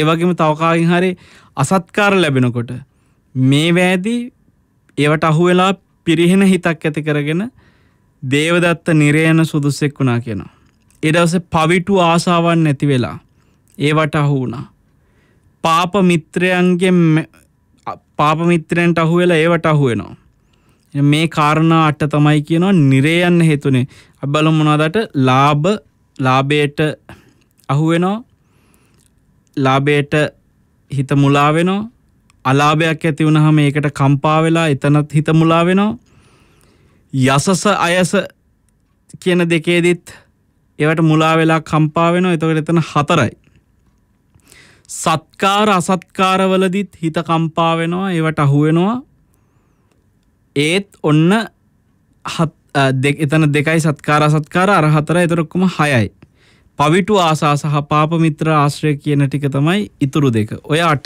Speaker 1: ඒවගේම තවකාගෙන් හරි අසත්කාර ලැබෙනකොට මේ වැෑදි ඒවට අහු වෙලා පිරිහෙන හිතක් ඇති කරගෙන දේවදත්ත නිරයන සුදුස්සෙක් වුණා කියෙනවා. එඩවස පවිටු ආසාවන් නැති වෙලා ඒවට අහු වුණා. පාප මිත්‍රයන්ගේ පාපමිත්‍රයන්ට අහු වෙලා ඒවට අහුවෙනවා. මේ කාරණා අට තමයි කියනවා නිරයන්න හේතුනේ අබල මොනාදට ලාභ ලාබේට අහුවෙනවා ලාබේට හිත මුලාවෙනෝ අලාභයක් ඇති වුණහම ඒකට කම්පා වෙලා එතනත් හිත මුලා වෙනවා යසස අයස කියන දෙකේදිත් ඒවට මුලා වෙලා කම්පා වෙනවා එතකොට එතන හතරයි සත්කාර අසත්කාරවලදිත් හිත කම්පා වෙනවා ඒවට අහු වෙනවා ඒත් ඔන්න එතන දෙකයි සත්කාර අසත්කාර අර හතර එතකොට ඔක්කොම 6යි පවිටු ආසා සහ පාපමිත්‍ර ආශ්‍රය කියන ටික තමයි ඉතුරු දෙක. ඔය අට.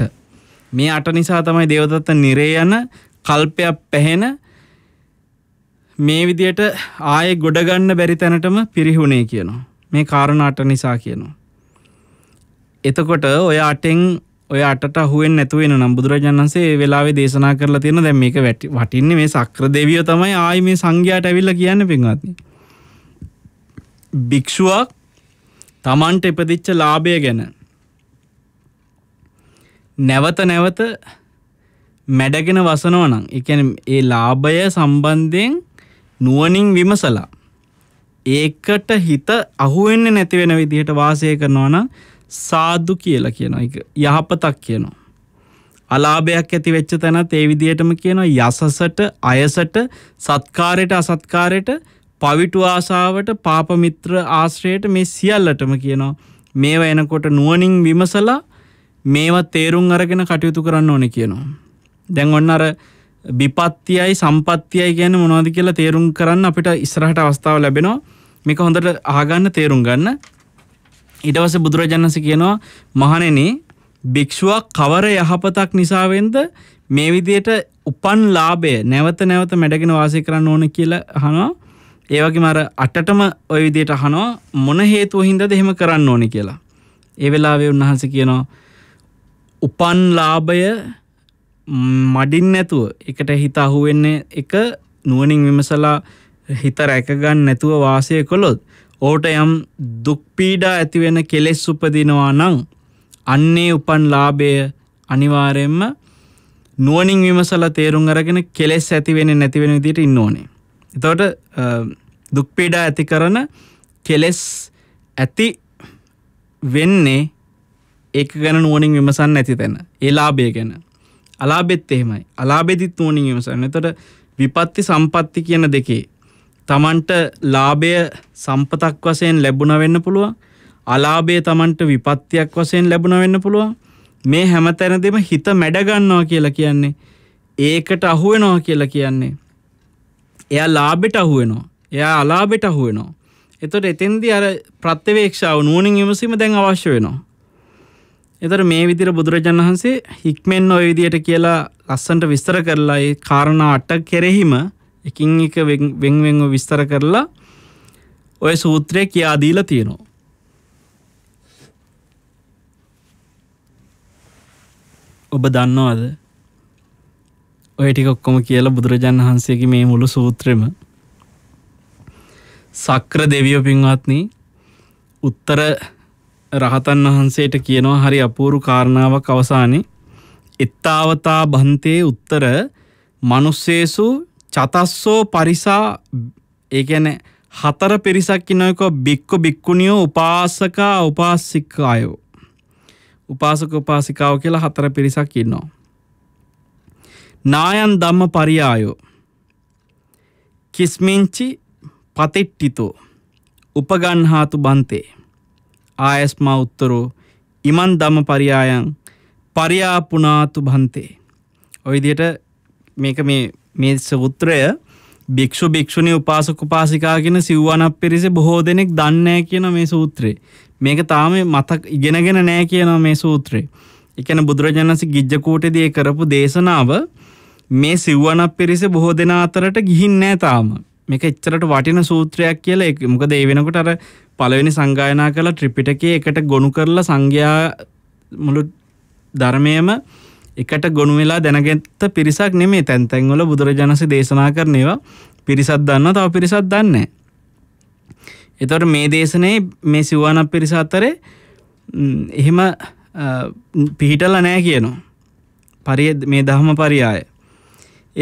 Speaker 1: මේ අට නිසා තමයි දේවදත්ත නිරේ යන කල්පයක් පැහෙන මේ විදියට ආයෙ ගොඩගන්න බැරි තැනටම පිරිහුණේ කියනවා. මේ කාරණ අට නිසා කියනවා. එතකොට ඔය අටෙන් ඔය අට හුවෙන් නැතුවෙන නම් බුදුරජාණන්සේ වෙලාවේ දේශනා කරලා තියෙන දැන් මේක වටින්නේ මේ සක්‍ර දෙවියෝ තමයි ආයි මේ සංඝයාට ඇවිල්ලා කියන්නේ පින්වත්නි. භික්ෂුවක් තමන්ට එපදිච්ච ලාභය ගැන නැවත නැවත මැඩගෙන වසනෝ නම් එකන ඒ ලාභය සම්බන්ධයෙන් නුවනින් විමසලා ඒකට හිත අහුවෙන්න නැතිවෙන විදිහට වාසය කරනවා නම් සාදු කියලා කියන එක යහපතක් කියනවා අලාභයක් ඇති වෙච්ච තැනත් ඒ විදිහටම කියනවා යසසට අයසට සත්කාරයට අසත්කාරයට පවිටු ආසාවට පාපමිත්‍ර ආශ්‍රයට මේ සියල්ලටම කියනවා. මේව එනකොට නුවනින් විමසලා මේවා තේරුම් අරගෙන කටයුතු කරන්න ඕන කියනවා. දැන් ඔන්න අර බිපත්තියයි සම්පත්තියයි ගැන මොනවද කියලා තේරුම් කරන්න අපිට ඉස්රහට අවස්ථාව ලැබෙනවා මේක හොඳට අහගන්න තේරුම් ගන්න ඉඩවස බුදුරජාණන්ස කියනවා මහනෙන භික්‍ෂුවක් කවර යහපතක් නිසාවෙන්ද මේ විදියට උපන් ලාබය නැවත නැවත මැඩගෙන වාසය කරන්න ඕන කියලා හනවා ඒ වගේම අර අටටම ওই විදිහට අහනවා මොන හේතුව හින්දාද එහෙම කරන්න ඕනේ කියලා. ඒ වෙලාවේ උන්වහන්සේ කියනවා උපන් ලාභය මඩින් නැතුව එකට හිත අහුවෙන්නේ එක නුවණින් විමසලා හිත රැකගන්න නැතුව වාසය කළොත් ඕට යම් දුක් පීඩා ඇති වෙන කෙලෙස් උපදිනවා නම් අන්නේ උපන් ලාභය අනිවාර්යයෙන්ම නුවණින් විමසලා තේරුම් අරගෙන කෙලෙස් ඇති වෙන්නේ නැති වෙන විදිහට ඉන්න ඕනේ. එතවට දුක්පීඩා ඇති කරන කෙලෙස් ඇති වෙන්නේ ඒක ගැන නුවනින් විමසන්න ඇති තැන ඒලාබේ ගැන අලාබෙත් එහෙමයි අලාබෙදිත් නුවනින් විමසන්න තොට විපත්ති සම්පත්ති කියන දෙකේ තමන්ට ලාභය සම්පතක් වසයෙන් ලැබුණ වෙන්න පුළුවන් අලාබේ තමන්ට විපත්තියක් වසයෙන් ලැබුණ වෙන්න පුළුවන් මේ හැම තැන දෙම හිත මැඩගන්නවා කියලා කියන්නේ ඒකට අහුවෙනවා කියලා කියන්නේ එයා ලාබෙට අහුවෙනවා එයා අලාබෙට අහුවෙනවා එතොට එතෙන්දි අර ප්‍රත්්‍යවේක්ෂාව නුවනින් විමසීම දැන් අවශ්‍ය වෙනවා එතර මේ විදිර බුදුරජන් වහන්සේ හික්මෙන් ඔය විදියට කියලා ලස්සන්ට විස්තර කරලා ඒ කාරණා අටක් කෙරෙහිම එකින් එක වෙන්වෙන්ව විස්තර කරලා ඔය සූත්‍රය කියාදීලා තියෙනවා ඔබ දන්නවාද ඔය ටික ඔක්කොම කියලා බුදුරජාන් වහන්සේගේ මේ මුළු සූත්‍රෙම සක්‍ර දෙවියෝ පින්වත්නි උත්තර රහතන් වහන්සේට කියනවා හරි අපූරු කාරණාවක් අවසානයේ එත්තාවතා බන්තේ උත්තර මනුස්සේසු චතස්සෝ පරිසා ඒ කියන්නේ හතර පිරිසක් ඉන්නකෝ බික්කු බික්කුණියෝ උපාසකා උපාසිකායෝ උපාසක උපාසිකාව කියලා හතර පිරිසක් ඉන්නවා නායන් ධම්ම පරියායෝ කිස්මිංචි පතිට්ටිතෝ උපගන්හාතු බන්තේ ආයස්මා උත්තරෝ ඉමන් ධම්ම පරියායන් පරියාපුනාතු බන්තේ ඔය විදිහට මේක මේ මේ සූත්‍රය භික්ෂු භික්ෂුණි උපාසක උපාසිකා කියන සිව්වනක් පිරිස බොහෝ දෙනෙක් දන්නේ කියන මේ සූත්‍රේ. මේක තාම මතක ඉගෙනගෙන නැහැ කියන මේ සූත්‍රේ. ඒ කියන්නේ බුදුරජාණන්සේ ගිජ්ජකූටේදී කරපු දේශනාව මේ සිව්ුවනක් පිරිස බොහෝ දෙෙන අතරට ගිහින් නෑ තාම මේක එච්චරට වටින සූත්‍රයක් කියල එක මොකද ඒ වෙනකොට අර පළවෙනි සංගායනා කළ ට්‍රිපිටකේ එකට ගොුණු කරලා සංඝයා මුළු ධර්මයම එකට ගොුණු වෙලා දැනගෙත්ත පිරිසක් නෙමේ තැන්තැන්වල බුදුරජාණස දේශනා කරනවා පිරිසත් දන්න තව පිරිසත් දන්නේ. එතොට මේ දේශනයේ මේ සිව්වානක් පිරිස අතරේ එහෙම පිහිටල නෑ කියනවා. පරි මේ දහම පරියාය.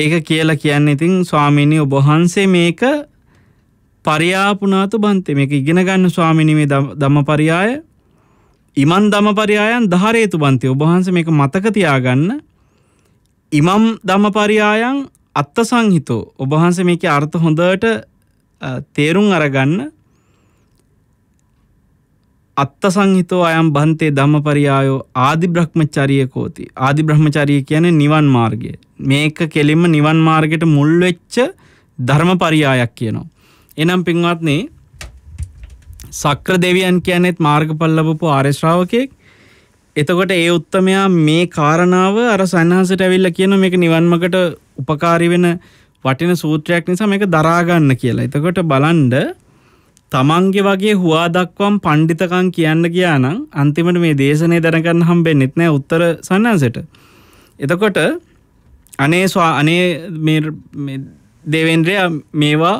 Speaker 1: ඒක කියලා කියන්නේ ඉතින් ස්වාමීනි ඔබ වහන්සේ මේක පරියාපුනාතු බන්තේ මේක ඉගෙන ගන්න ස්වාමීනි මේ ධම්මපරියාය ඉමන් ධම්මපරියායන් ධාරේතු බන්තේ ඔබ වහන්සේ මේක මතක තියාගන්න ඉමම් ධම්මපරියායන් අත්ත සංහිතෝ ඔබ වහන්සේ මේකේ අර්ථ හොඳට තේරුම් අරගන්න අත්ත සංහිතෝ අයම් බන්තේ ධම පරියායෝ ආදි බ්‍රහ්මචරියකෝති ආදි බ්‍රහ්මචරිය කියන නිවන් මාර්ගය මේක කෙලින්ම නිවන් මාර්ගයට මුල්වෙච්ච ධර්ම පරියායක් කියනවා. එනම් පින්වත්නේ සක්‍ර දෙවියන් කියනෙත් මාර්ගපල්ලබපු ආර්ශ්‍රාවකයෙක් එතකොට ඒ උත්තමයා මේ කාරණාව අර සන්හසට ඇවිල්ල කියන මේක නිවන්මකට උපකාරි වෙන වටින සූත්‍රයක් නිසා මේක දරාගන්න කියලා එතකොට බලන්ඩ තමන්ගේ වගේ හුවා දක්වම් පණ්ඩිතකං කියන්න ගියා නම් අන්තිමට මේ දේශනය දැනගන්න හම්බෙන්නෙත් නෑ උත්තර සන්නාසට. එතකොට අනේ ස්වා අනේ දෙවෙන්ද්‍රය මේවා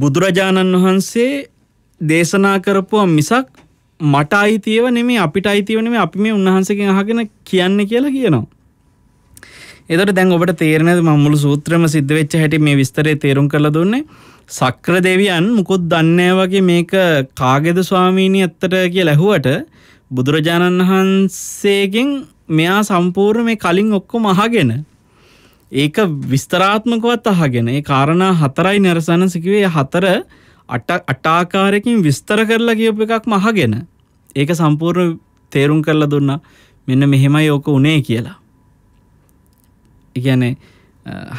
Speaker 1: බුදුරජාණන් වහන්සේ දේශනා කරපුවා මිසක් මට අයිතියව නෙමේ අපිට අයිතිව නෙමේ අපි මේ උන්වහන්සේගෙන් අහගෙන කියන්නේ කියලා කියනවා. එතට දැන් ඔබට තේරෙන මමුළු සූත්‍රම සිද්ධවෙච්ච හැටි මේ විස්තරය තේරුම් කළ දුන්නේ සක්‍ර දෙවියන් මුකුත් දන්නේ වගේ මේක කාගෙද ස්වාමීණී ඇත්තට කිය ලැහුවට බුදුරජාණන් වහන්සේගෙන් මෙයා සම්පූර්ණ මේ කලින් ඔක්කොම අහගෙන ඒක විස්තරාත්මකවත් අහගෙන ඒ කාරණා හතරයි නිරසන සිකිවේ හතර අටාකාරයකින් විස්තර කරලා කියපු එකක් මහගෙන ඒක සම්පූර්ණ තේරුම් කරලා දුන්නා මෙන්න මෙහෙමයි ඕක උනේ කියලා එකනේ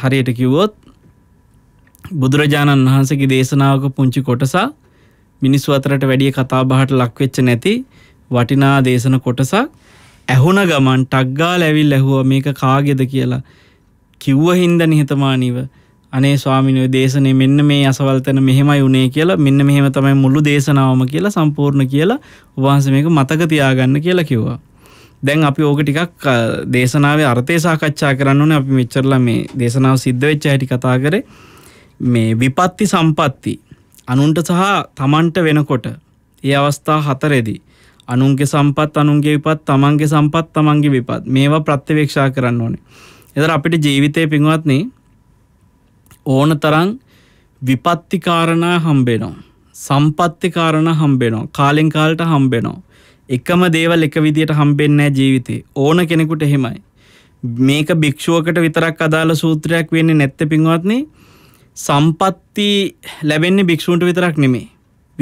Speaker 1: හරියට කිව්වොත් බුදුරජාණන් වහන්සගේ දේශනාවක පුංචි කොටසා මිනිස් අතරට වැඩිය කතා බහට ලක්වෙච්ච නැති වටිනා දේශන කොටසක් ඇහුන ගමන් ටක්ගා ලැවිල් ඇහුව මේක කාගෙද කියලා කිව්ව හින්ද නිහතමානීව අනේ ස්වාමිනය දේශනය මෙන්න මේ අසවල්තන මෙහෙමයි උනේ කියලා මෙන්න මෙහෙම තමයි මුළු දේශනාවම කියලා සම්පූර්ණ කියලා වහන්ස මේක මතක තියාගන්න කියලා කිව්වා දැන් අපි ඕක ටිකක් දේශනාව අර්ථය සාකච්ඡා කරන්නන අපි මෙච්චරලා මේ දේශනාව සිද්ධ වෙච්ච හැටි කතා කරේ මේ විපත්ති සම්පත්ති අනුන්ට සහ තමන්ට වෙනකොට ඒ අවස්ථා හතරෙදී අනුන්ගේ සම්පත් අනුන්ගේ විපත් තමන්ගේ සම්පත් තමන්ගේ විපත් මේවා ප්‍රත්්‍යවේක්ෂා කරන්න ඕනේ එතර අපිට ජීවිතය පින්වත්න ඕන තරං විපත්තිකාරණා හම්බෙනෝ සම්පත්තිකාරණ හම්බෙනෝ කාලෙන් කාලට හම්බෙනෝ එකම දේවල් එක විදියට හම්බෙන්නෑ ජීවිතේ ඕන කෙනෙකුට එහෙමයි. මේක භික්‍ෂුවකට විතරක් අදාළ සූත්‍රයක් වෙන්නේ නැත්ත පින්වත්න සම්පත්ති ලැබෙන්නේ භික්‍ෂූන්ට විතරක් නෙමේ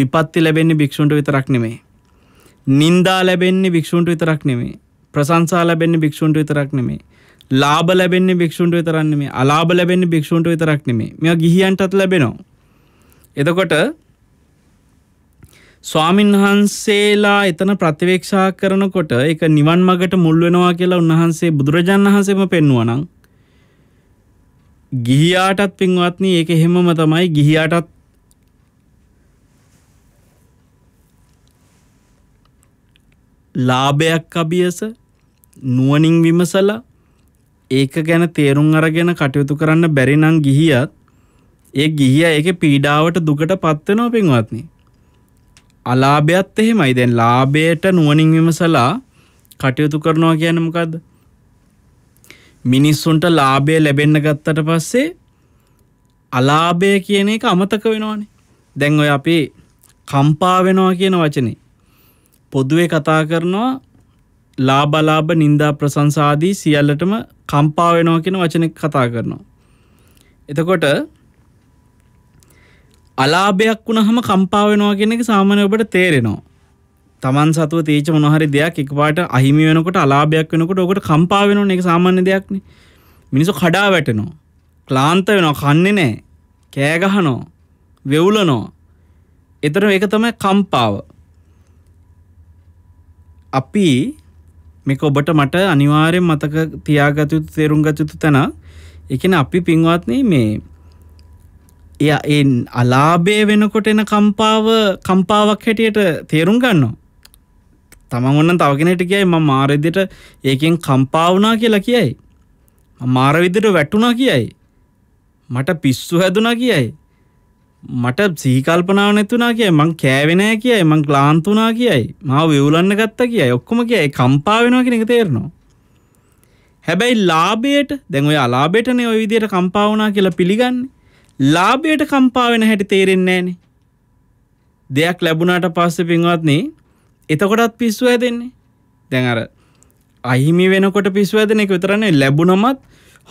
Speaker 1: විපත්ති ලැබෙන්නේ භික්‍ෂූන්ට විතරක් නෙමේ. නින්දා ලැබෙන්නේ භික්‍ෂූන්ට විතරක් නෙමේ ප්‍රසංසා ලැබෙන්නේ භික්‍ෂූන්ට විතරක් නෙමේ ලාබ ලැබෙන්නේ භික්‍ෂූන්ට විතරන්නේ මේ අලාබ ලැබෙන්නේ භික්‍ෂූන්ට විතරක් නෙමේ මෙ ගිහියන්ටත් ලැබෙනවා. එතකොට ස්වාමින් වහන්සේලා එතන ප්‍රතිවේක්ෂා කරනකොට ඒක නිවන් මගට මුල් වෙනවා කියලා උන්වහන්සේ බුදුරජාණන් වහන්සේම පෙන්වුවනම් ගිහියාටත් පින්වත්නි ඒක එහෙමම තමයි ගිහියාටත් ලාභයක් අභියස නුවණින් විමසලා ඒක ගැන තේරුම් අරගෙන කටයුතු කරන්න බැරි නම් ගිහියත් ඒ ගිහියා ඒකේ පීඩාවට දුකට පත් වෙනවා පින්වත්නි අලාභයත් එහෙමයි දැන් ලාභයට නුවණින් විමසලා කටයුතු කරනවා කියන්නේ මොකද්ද? මිනිස්සුන්ට ලාභය ලැබෙන්න ගත්තට පස්සේ අලාභය කියන එක අමතක වෙනවානේ. දැන් ඔය අපි කම්පා වෙනවා කියන වචනේ පොදුවේ කතා කරනවා ලාභ ලාභ නින්දා ප්‍රශංසා ආදී සියල්ලටම කම්පා වෙනවා කියන වචනේ කතා කරනවා. එතකොට අලාභයක් වුණහම කම්පා වෙනවා කියන එක සාමාන්‍ය ඔබට තේරෙනවා. Taman සතුව තීච මොනහරි දෙයක් එකපාරට අහිමි වෙනකොට අලාභයක් වෙනකොට ඔකට කම්පා වෙනවනේ ඒක සාමාන්‍ය දෙයක්නේ. මිනිස්සු කඩා වැටෙනවා. ක්ලාන්ත වෙනවා, කන්නේ නැහැ. කෑ ගහනවා, වෙවුලනවා. එතන ඒක තමයි කම්පාව. අපි මේක ඔබට මට අනිවාර්යෙන් මතක තියාගත යුතු තේරුම් ගත යුතු තැන. ඒ කියන්නේ අපි පින්වත්නි මේ එය ඒ අලාභය වෙනකොට එන කම්පාව කම්පාවක් හැටියට තේරුම් ගන්නවා. තමන් ඔන්න තවගෙනට කියයි ම මාරදිට ඒකෙන් කම්පාවනා කියලා කියයි. මාරවිදිට වැටුනා කියයි. මට පිස්සු හැදුනා කියයි. මට සීකල්පනාව නැතුනා කියයි මං කෑවෙනෑ කියයි මං ග්ලාන්තුනා කියයි මා විවුලන්න ගත්ත කියයි ඔක්කොම කියයි කම්පාවෙනවා කෙනෙ එක තේරනවා. හැබැයි ලාබේට දැන් ඔය අලාබෙටනේ ඔය විදියට කම්පාවනා කියලා පිළිගන්නේ ලාභයට කම්පා වෙන හැටි තේරෙන්නේ නැහනේ. දෙයක් ලැබුණාට පස්සේ පින්වත්නි එතකොටත් පිස්සු හැදෙන්නේ. දැන් අර අහිමි වෙනකොට පිස්සු හැදෙන එක විතර නෙවෙයි ලැබුණමත්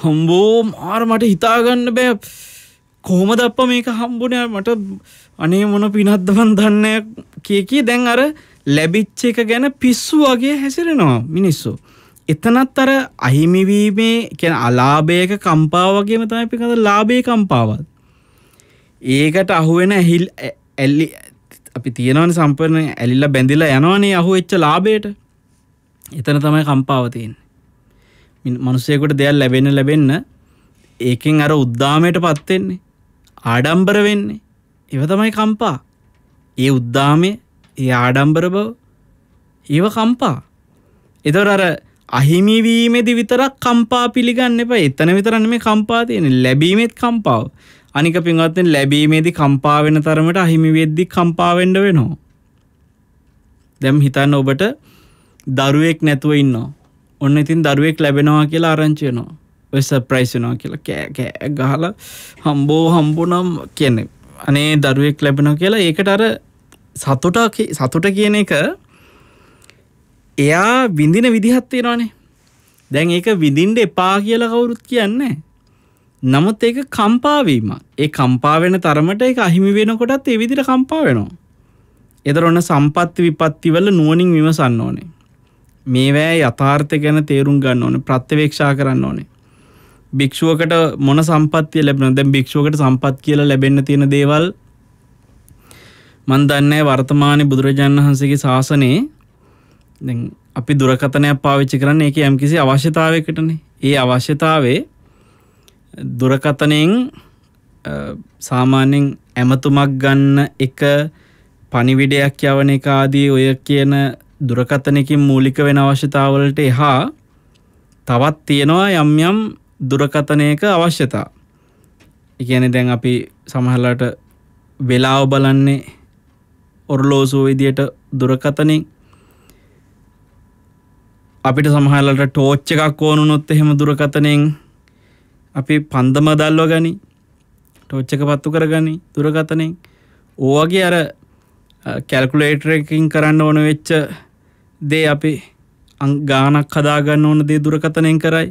Speaker 1: හම්බෝ මාර මට හිතා ගන්න බෑ කොහොමද අප්පා මේක හම්බුනේ මට අනේ මොන පිනක්ද මන් දන්නේ කිය කී දැන් අර ලැබිච්ච එක ගැන පිස්සු වගේ හැසිරෙනවා මිනිස්සු. එතනත් අර අහිමි වීමේ කියන්නේ අලාභයක කම්පාව වගේම තමයි පිටකද ලාභයේ කම්පාවත්. ඒකට අහුවෙන ඇහිල් ඇල්ලි අපි තියෙනවන සම්පරණ ඇලිල්ල බැඳිලා යනවානේ අහු එච්ච ලාබේට එතන තමයි කම්පාවතියෙන් මනුස්සයකුට දෙයක් ලැබෙන ලැබෙන්න ඒකෙන් අර උද්දාමයට පත්වෙන්නේ ආඩම්බර වෙන්නේ ඒව තමයි කම්පා ඒ උද්දාමය ඒ ආඩම්බර බව ඒව කම්පා එතොට අර අහිමිවීමෙදි විතරක් කම්පා පිළිගන්න එප එතන විතරන්න මේ කම්පා තියෙන ලැබීමෙත් කම්පාව අනික පින්වත්නි ලැබීමේදී කම්පා වෙන තරමට අහිමි වෙද්දී කම්පා වෙන්න වෙනවා. දැන් හිතන්න ඔබට දරුවෙක් නැතුව ඉන්නවා. ඔන්න ඉතින් දරුවෙක් ලැබෙනවා කියලා ආරංචි වෙනවා. ඔය සර්ප්‍රයිස් වෙනවා කියලා කෑ කෑ ගහලා හම්බෝ හම්බුනම් කියන්නේ අනේ දරුවෙක් ලැබෙනවා කියලා ඒකට අර සතුට සතුට කියන එක එයා විඳින විදිහත් තියෙනවානේ. දැන් ඒක විඳින්න එපා කියලා කවුරුත් කියන්නේ නමුත් ඒක කම්පාවීම ඒ කම්පාවෙන තරමට ඒ අහිමි වෙනකොටත් ඒ විදිර කම්පා වෙනවා. එදර ඔන්න සම්පත්ති විපත්තිවල නුවනින් විමසන්න ඕනේ. මේවෑ යථාර්ථ ගැන තේරුම් ගන්න ඕන ප්‍රත්්‍යවේක්ෂා කරන්න ඕනේ. භික්ෂුවකට මොන සම්පත්තිය ලැබෙන දැ භික්ෂුවකට සම්පත් කියලා ලැබෙන්න තියෙන දේවල් මන් දන්නේ වර්තමානය බුදුරජාණන් වහන්සේගේ ශාසනයේ අපි දුරකතනයක් පාවිච්චි කරන්න එක යම්කිසි අවශ්‍යතාවයකටන ඒ අවශ්‍යතාවේ දුරකතනෙන් සාමාන්‍යෙන් ඇමතුමක් ගන්න එක පනිවිඩයක් යවන එක ආදී ඔය කියන දුරකතනකින් මූලික වෙන අවශ්‍යතාවලට එහා තවත් තියෙනවා යම් යම් දුරකතනයක අවශ්‍යතා ඉගැන දැන් අපි සමහලට වෙලාව බලන්නේ ඔරලෝසෝ විදියට දුරකතනින් අපිට සමහලට ටෝච්ච එකක් ඕනුනොත් එහෙම දුරකතනෙන් අපේ පන්දම දල්ව ගනි ටෝච්චක පත්තු කරගනි දුරගතනෙන් ඕවගේ අර කැල්කුලේටරකින් කරන්න ඕන වෙච්ච දේ අපි ගානක් හදාගන්න ඕන දේ දුරකතනයෙන් කරයි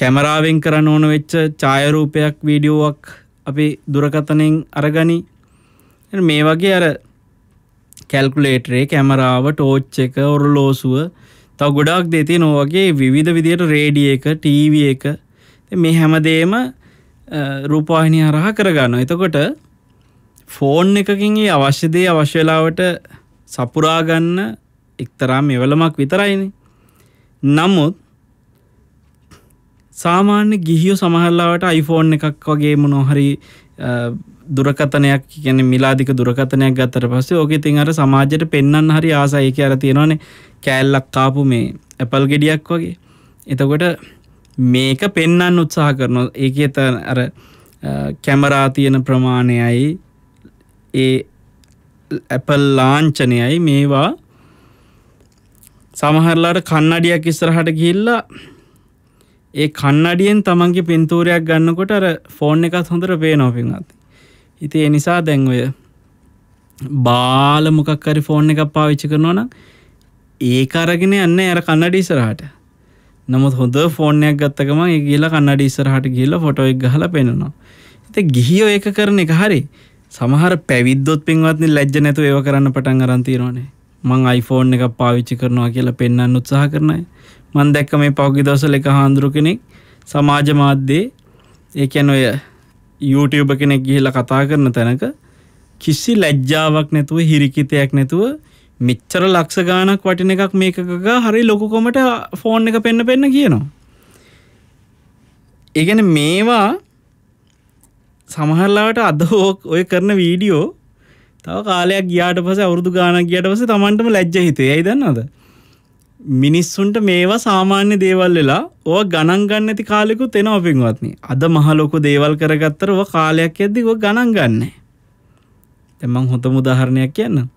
Speaker 1: කැමරාවෙන් කරන්න ඕන වෙච්ච ඡායරූපයක් වීඩියෝවක් අපි දුරකතනෙන් අරගනි මේ වගේ අර කැල්කුලේටරේ කැමරාව ටෝච් එක ඔරලෝසුව තව ගොඩක් දෙති නොවගේ විවිධ විදියට රේඩිය එක ටීව එක මේ හැමදේම රූපාහිනි හරහා කරගන්න එතකොට ෆෝන් එකකින් ඒ අවශ්‍යදය අවශ්‍යලාවට සපුරාගන්න එක්තරා මෙවලමක් විතරයිනි නමුත් සාමාන්‍ය ගිහියෝ සමහල්ලාවට අයිෆෝන් එකක් වගේ මොනොහරි දුරකතනයක් කියන මිලාදික දුරකතනයක් ගත්තර පස්සේ ඕක ඉතින් අර සමාජයට පෙන්වන්න හරි ආසයි කියලා තියෙනවනේ කෑල්ලක් කාපු මේ ඇපල් ගෙඩියක් වගේ. එතකොට මේක පෙන්වන්න උත්සාහ කරනවා. ඒකේ තන අර කැමරා තියෙන ප්‍රමාණයයි ඒ ඇපල් ලාංඡනයයි මේවා සමහරලාට කන්නඩියක් ඉස්සරහට ගිහිල්ලා ඒ කන්නඩියෙන් තමන්ගේ පින්තූරයක් ගන්නකොට අර ෆෝන් එකත් හොඳට පේනෝ පින්වත් ඉති එනිසා දැන්වය බාලමොකක් හරි ෆෝන් එකක් පාවිච්චි කරනවා නම් ඒ අරගෙන යන්න ඇර කන්නඩ ඉසරහට නමුත් හොඳ ෆෝර්නයක් ගත්තකම ගිල කන්නඩ ඉස්සරහට ගිල්ල ෆොටෝ එක් හල පෙනනවා එත ගිහිෝ ඒක කරන එක හරි සමහර පැවිද්දොත් පින්වත්නි ලැජ්ජ නැතු ඒව කරන්න පටන් අරන්තීරෝනේ මං අයිෆෝන් එක පාවිච්චි කරනවා කියලා පෙන්න්න උත්සාහ කරනයි මන් දැක්ක මේ පෞගි දවසල එක හාන්දුරු කෙනෙක් සමාජ මාධ්‍යයේ ඒකැන ඔය YouTube කෙනෙක් ගිහිල කතා කරන තැනක කිසි ලැජ්ජාවක් නැතුව හිරිකිතයක් නැතුව මෙච්චර ලක්ෂ ගානක් වටින එකක් මේකක හරි ලොකුකොමට ෆෝන් එක පෙන්න පෙන්න කියනවා. ඒගැන මේවා සමහරලාට අදහෝක් ඔය කරන වීඩියෝ තව කාලයක් ගියාට පස අවුරදු ගාන ගියට පස තමන්ටම ලැජ්ජ හිතේ ඇයි දන්නද. මිනිස්සුන්ට මේවා සාමාන්‍ය දේවල් වෙලා ඕ ගණන් ගන්න ඇති කාලෙකුත් එනවා පින්වත්නි. අද මහ ලොකු දේවල් කරගත්තර ඔය කාලයක් යද්දි ඔය ගණන් ගන්න. දැන් මං හොඳම උදාහරණයක් කියන්නම්.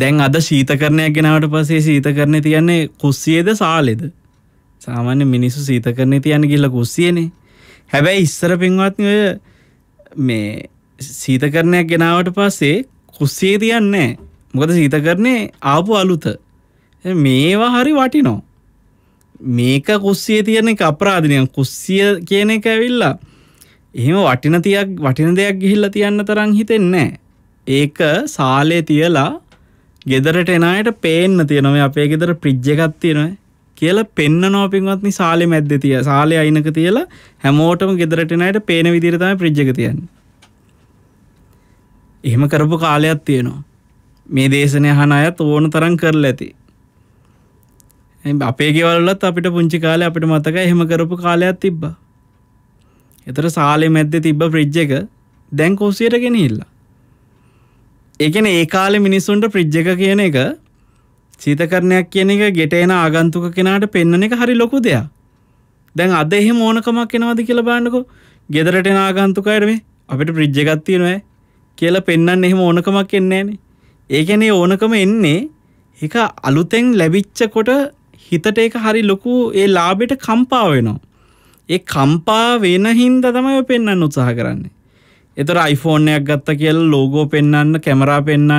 Speaker 1: දැන් අද සීතකරණයක් ගෙනාවට පස්සේ සීතකරණේ තියන්නේ කුස්සියේද සාලෙද? සාමාන්‍ය මිනිස්සු සීතකරණේ තියන්නේ ගිහලා කුස්සියනේ. හැබැයි ඉස්සර පින්වත්නි ඔය මේ සීතකරණයක් ගෙනාවට පස්සේ කුස්සියේ තියන්නේ නැහැ. මොකද සීතකරණය ආපු අලුත මේවා හරි වටිනෝ මේක කුස්සිය තියෙන එක අපරාධනයන් කුස්සිය කියන එක ඇවිල්ලා එහෙම වටින තියක් වටින දෙයක් ගිහිල්ල තියන්න තරම් හිතෙන්නේ ඒක සාලේ තියලා ගෙදරට එනයට පේන්න තියනව අපේ ගෙදර ප්‍රිජ්ජ එකත් තියෙනව කියල පෙන්න්න නෝපින්වත්නි සාලි මැද්ද තිය සාලය අයිනක තියලා හැමෝටම ගෙදරටනයට පේන විදිරතම ප්‍රිජ්ජක තියන්. එහෙම කරපු කාලයක් තියෙනවා. මේ දේශනය හන අය ඕන තරන් කරල ඇති. අපේ ගෙවල්ලත් අපිට පුංචි කාලය අපිට මතක එහෙම කරපු කාලයක් තිබ්බ. එතර සාලෙ මැද්ද තිබ්බ ප්‍රිජ් එක දැන් කෝසියට ගෙනහිල්ලා. එකන ඒ කාලෙ මිනිස්සුන්ට ප්‍රිජ් එක කියන එක සීතකරණයක් කියන එක ගෙට එන ආගන්තුක කෙනාට පෙන්නන එක හරි ලොකු දෙයක්. දැන් අද එහෙම ඕනකමක් එනවද කියලා බලන්නකෝ. ගෙදරට එන ආගන්තුකයට මේ අපිට ප්‍රිජ් එකක් තියෙනවා කියලා පෙන්වන්න එහෙම ඕනකමක් එන්නේ නැහනේ. ඒගැනේ ඕනකම එන්නේ එක අලුතෙන් ලැබිච්චකොට හිතට එක හරි ලොකු ඒ ලාබෙට කම්පා වෙනවා. ඒ කම්පා වෙන හින්ද තමයි පෙන්න්න උත්සාහ කරන්නේ. එතර අයිෆෝර්නයක් ගත්ත කියල් ලෝගෝ පෙන්න්න කැමරා පෙන්න්න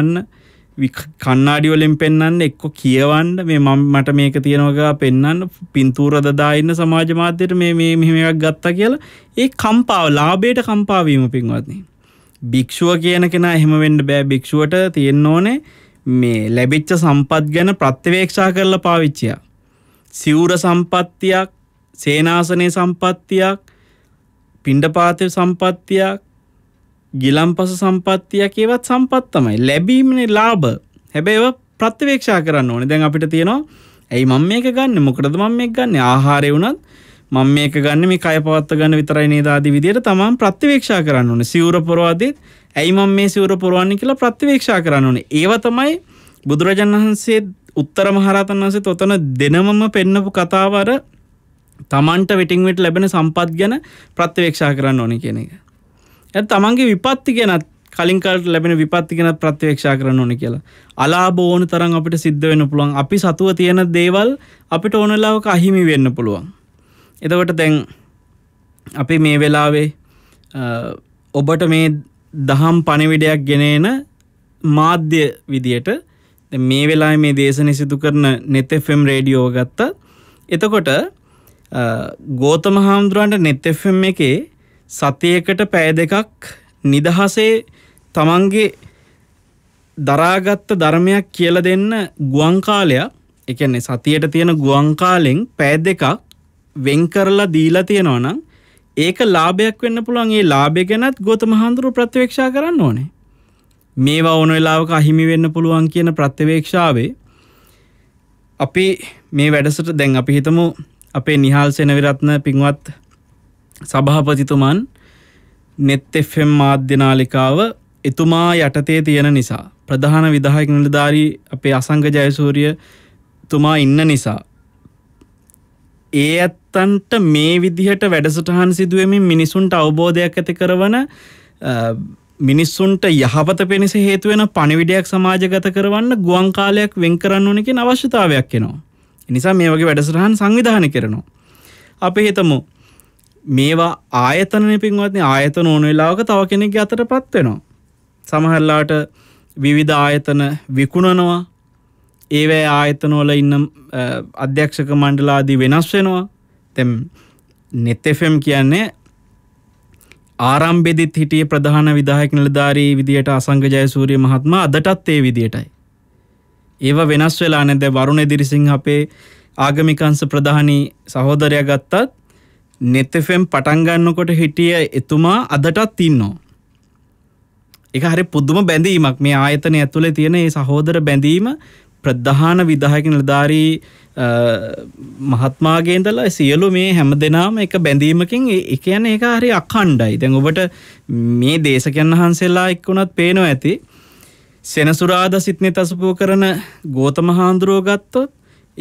Speaker 1: කන්නාඩිවලින් පෙන්න්න එක්කො කියවන්ඩ මේ මම මට මේක තියෙනවා පෙන්න්න පින්තූරදදාඉන්න සමාජමාධ්‍යයට මේ මේ මෙහමයක් ගත්තා කියලා ඒ කම්පාව ලාබේට කම්පාවීම පින්වත්න්නේ. භික්ෂුව කියන කෙනා එහෙම වෙන්න බෑ භික්ෂුවට තියෙන්න ඕනේ මේ ලැබිච්ච සම්පත් ගැන ප්‍රත්‍යවේක්ෂා කරලා පාවිච්චිය. සිවුර සම්පත්තියක්, සේනාසනේ සම්පත්තියක්, පිණ්ඩපාතේ සම්පත්තියක්, ගිලම්පස සම්පත්තියක් ඒවත් සම්පත් තමයි. ලැබීමනේ ලාභ. හැබැයි ඒව ප්‍රත්‍යවේක්ෂා කරන්න ඕනේ. දැන් අපිට තියෙනවා ඇයි මම මේක ගන්නෙ? මොකටද මම මේක ගන්නෙ? ආහාරය වුණත් මම මේක ගන්න මේ කය පවත්ත ගන්න විතරයි නේද ආදී විදියට තමන් ප්‍රතිවේක්ෂා කරන්න ඕනේ. සිවුර පොරවද්දිත් ඇයි මම මේ සිවුර පොරවන්නේ කියලා ප්‍රතිවේක්ෂා කරන්න ඕනේ. ඒව තමයි බුදුරජාණන් වහන්සේ උත්තර මහරහතන් වහන්සේ තොතන දෙනමම පෙන්නපු කතාව අර තමන්ට විටින් විට ලැබෙන සම්පත් ගැන ප්‍රතිවේක්ෂා කරන්න ඕනේ කියන එක. එහෙනම් තමන්ගේ විපත්ති ගැනත් කලින් කාලට ලැබෙන විපත්ති ගැනත් ප්‍රතිවේක්ෂා කරන්න ඕනේ කියලා. අලාභ ඕන තරම් අපිට සිද්ධ වෙන්න පුළුවන්. අපි සතුව තියෙන දේවල් අපිට ඕන වෙලාවක අහිමි වෙන්න පුළුවන්. එදවට දැන් අපි මේ වෙලාවේ ඔබට මේ දහම් පණවිඩයක් ගෙනන මාධ්‍ය විදියට මේ වෙලා මේ දේශන සිදු කරන නෙතෙෆම් රේඩියෝ ගත්ත එතකොට ගෝතම හාමුදුරුවන්ට නෙතෙෆම් එකේ සතියකට පෑ දෙකක් නිදහසේ තමන්ගේ දරාගත්ත ධර්මයක් කියල දෙන්න ගුවන්කාලයක් එකන්නේ සතියට තියෙන ගුවන්කාලෙෙන් පෑ දෙකක් වෙන් කරලා දීලා තියෙනවා නම් ඒක ලාභයක් වෙන්න පුළුවන් ඒ ලාභය ගැනත් ගෝතම හාමුදුරුවෝ ප්‍රත්‍යවේක්ෂා කරන්න ඕනේ. මේවා ඕන වෙලාවක අහිමි වෙන්න පුළුවන් කියන ප්‍රත්‍යවේක්ෂාවේ අපි මේ වැඩසට දැන් අපි හිතමු අපේ නිහාල් සෙනවිරත්න පින්වත් සභාපතිතුමන් net FM මාධ්‍ය නාලිකාව එතුමා යටතේ තියෙන නිසා ප්‍රධාන විධායක නිලධාරී අපේ අසංග ජයසූරිය තුමා ඉන්න නිසා ඒ ඇත්තන්ට මේ විදිහට වැඩසටහන් සිදුවමින් මිනිසුන්ට අවබෝධයක් ඇති කරවන මිනිස්සුන්ට යහපත පිණිස හේතුවෙන පණිවිඩයක් සමාජගත කරවන්න ගුවන් කාලයක් වෙන් කරන්න ඕනකින් අවශ්‍යතාවයක් එනවා. නිසා මේ වගේ වැඩසටහන් සංවිධානය කරනවා. අපි හිතමු මේවා ආයතනය පින්වත්න ආයතන ඕන වෙලාවක තව කෙනෙක් අතට පත්වෙනවා. සමහරලාට විවිධ ආයතන විකුණනවා ඒවැ ආයතනවල ඉන්න අධ්‍යක්ෂක මණ්ඩලාදී වෙනස් වෙනවා තැම් නෙත්තෆම් කියන්නේ ආරම්බෙදිත් හිටිය ප්‍රධාන විදාහක් නිලධාරී විදියට අසංග ජයසූරිය මහත්ම අදටත් ඒ විදියටයි. ඒව වෙනස් වෙලා නැද වරුණ දිරිසිං අපේ ආගමිකංස ප්‍රධානී සහෝදරය ගත්තත් නෙතෆෙම් පටන්ගන්නකොට හිටිය එතුමා අදටත් තින්නෝ. එක හරි පුද්දුම බැඳීමක් මේ ආයතන ඇතුළේ තියෙන ඒ සහෝදර බැඳීම ප්‍රධාන විදායක නිලධාරී මහත්මාගේ දලා සියලු මේ හැම දෙනාම එක බැඳීමකින් එකයන එක හරි අකණ්ඩයි දැන් ඔබට මේ දේශකයන් වහන්සේලා එක්වුණත් පේනෝ ඇති සෙනසුරාද සිත්නය තසපුෝ කරන ගෝතම හාන්දුරුව ගත්තොත්